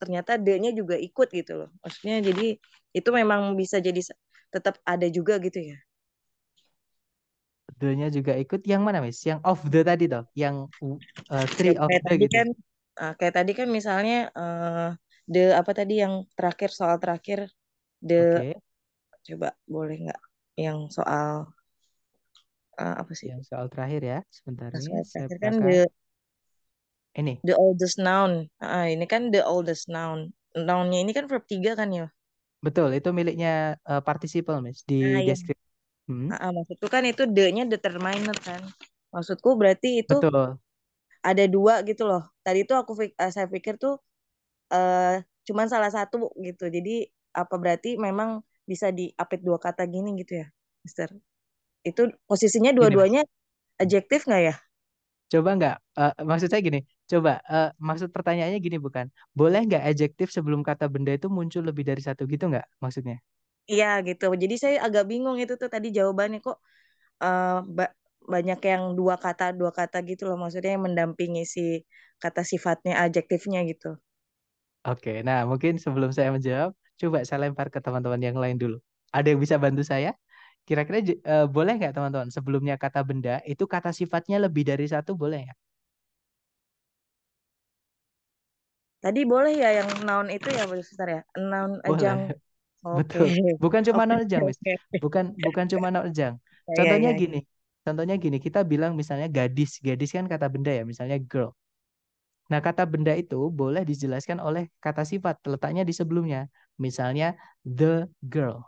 ternyata D-nya juga ikut gitu loh maksudnya jadi itu memang bisa jadi tetap ada juga gitu ya D-nya juga ikut yang mana mis yang off the tadi toh yang uh, three ya, of the gitu kan, uh, kayak tadi kan misalnya uh, eh, the apa tadi yang terakhir soal terakhir the okay. coba boleh nggak yang soal uh, apa sih yang soal terakhir ya sebentar soal terakhir kan the ini. The oldest noun. Ah, ini kan the oldest noun. Nounnya ini kan verb tiga kan ya? Betul, itu miliknya uh, participle, Miss, di nah, deskripsi. Iya. Hmm. Ah, ah, maksudku kan itu the-nya determiner kan. Maksudku berarti itu Betul. ada dua gitu loh. Tadi itu aku uh, saya pikir tuh uh, cuman salah satu gitu. Jadi apa berarti memang bisa diapit dua kata gini gitu ya, Mister? Itu posisinya dua-duanya adjektif nggak ya? Coba nggak? Uh, maksud saya gini, Coba, uh, maksud pertanyaannya gini bukan? Boleh nggak adjektif sebelum kata benda itu muncul lebih dari satu gitu nggak maksudnya? Iya gitu. Jadi saya agak bingung itu tuh tadi jawabannya kok, uh, ba banyak yang dua kata dua kata gitu loh, maksudnya yang mendampingi si kata sifatnya, adjektifnya gitu. Oke. Nah, mungkin sebelum saya menjawab, coba saya lempar ke teman-teman yang lain dulu. Ada yang bisa bantu saya? Kira-kira uh, boleh nggak teman-teman sebelumnya kata benda, itu kata sifatnya lebih dari satu boleh nggak? Tadi boleh ya yang noun itu ya Bu Suster ya? Noun ajang. Oke. Okay. Betul. Bukan cuma noun ajang, Miss. Bukan bukan cuma noun ajang. Iya, contohnya iya, iya. gini. Contohnya gini, kita bilang misalnya gadis. Gadis kan kata benda ya, misalnya girl. Nah, kata benda itu boleh dijelaskan oleh kata sifat letaknya di sebelumnya. Misalnya the girl.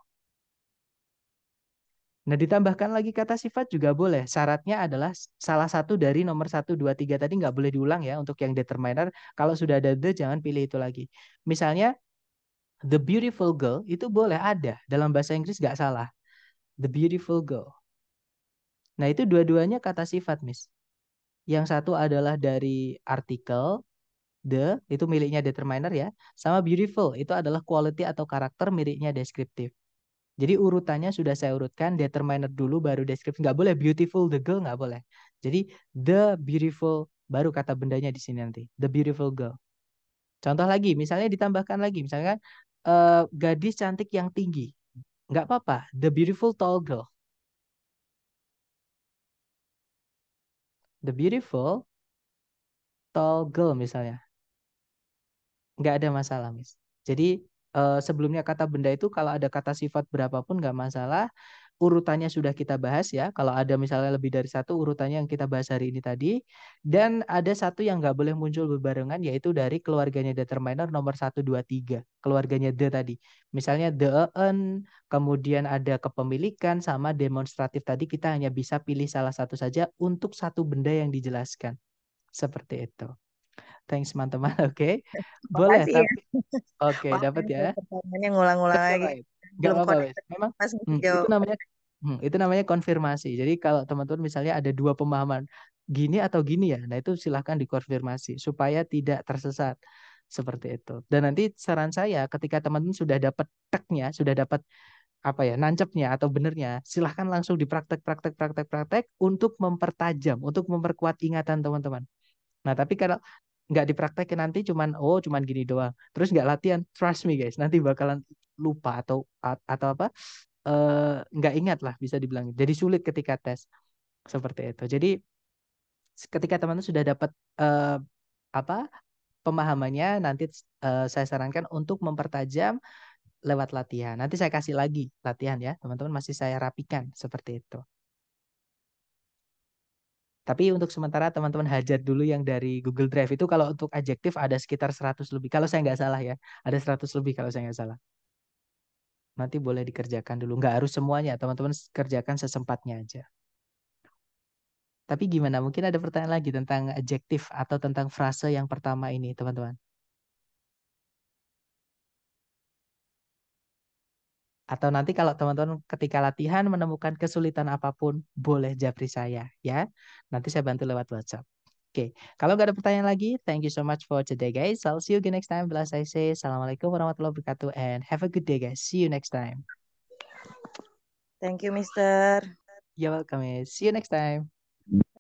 Nah, ditambahkan lagi kata sifat juga boleh. Syaratnya adalah salah satu dari nomor 1, 2, 3 tadi nggak boleh diulang ya untuk yang determiner. Kalau sudah ada the, jangan pilih itu lagi. Misalnya, the beautiful girl itu boleh ada. Dalam bahasa Inggris nggak salah. The beautiful girl. Nah, itu dua-duanya kata sifat, Miss. Yang satu adalah dari artikel, the, itu miliknya determiner ya. Sama beautiful, itu adalah quality atau karakter miliknya deskriptif. Jadi urutannya sudah saya urutkan determiner dulu baru description. Nggak boleh beautiful the girl nggak boleh. Jadi the beautiful baru kata bendanya di sini nanti the beautiful girl. Contoh lagi, misalnya ditambahkan lagi, misalnya uh, eh, gadis cantik yang tinggi, nggak apa-apa, the beautiful tall girl. The beautiful tall girl misalnya, nggak ada masalah, mis. Jadi uh, sebelumnya kata benda itu kalau ada kata sifat berapapun nggak masalah urutannya sudah kita bahas ya. Kalau ada misalnya lebih dari satu urutannya yang kita bahas hari ini tadi. Dan ada satu yang nggak boleh muncul berbarengan yaitu dari keluarganya determiner nomor satu dua tiga. Keluarganya the tadi. Misalnya the en, kemudian ada kepemilikan sama demonstratif tadi kita hanya bisa pilih salah satu saja untuk satu benda yang dijelaskan. Seperti itu. Thanks teman-teman. Oke. Okay. Boleh ya. Oke, okay, dapat ya. Pertanyaannya ngulang-ngulang lagi. Gak apa-apa, Memang hmm, itu namanya hmm, itu namanya konfirmasi. Jadi kalau teman-teman misalnya ada dua pemahaman gini atau gini ya, nah itu silahkan dikonfirmasi supaya tidak tersesat seperti itu. Dan nanti saran saya ketika teman-teman sudah dapat teknya, sudah dapat apa ya nancepnya atau benernya silahkan langsung dipraktek praktek praktek praktek untuk mempertajam untuk memperkuat ingatan teman-teman nah tapi kalau nggak dipraktekin nanti cuman oh cuman gini doang terus nggak latihan trust me guys nanti bakalan lupa atau atau apa eh, nggak uh, ingat lah bisa dibilang jadi sulit ketika tes seperti itu jadi ketika teman teman sudah dapat uh, apa pemahamannya nanti uh, saya sarankan untuk mempertajam lewat latihan nanti saya kasih lagi latihan ya teman-teman masih saya rapikan seperti itu tapi untuk sementara teman-teman hajar dulu yang dari Google Drive itu kalau untuk adjektif ada sekitar 100 lebih. Kalau saya nggak salah ya, ada 100 lebih kalau saya nggak salah. Nanti boleh dikerjakan dulu. Nggak harus semuanya, teman-teman kerjakan sesempatnya aja. Tapi gimana? Mungkin ada pertanyaan lagi tentang adjektif atau tentang frase yang pertama ini, teman-teman. Atau nanti kalau teman-teman ketika latihan menemukan kesulitan apapun, boleh japri saya ya. Nanti saya bantu lewat WhatsApp. Oke, kalau nggak ada pertanyaan lagi, thank you so much for today guys. I'll see you again next time. Bila saya say, Assalamualaikum warahmatullahi wabarakatuh and have a good day guys. See you next time. Thank you, Mister. You're welcome. See you next time.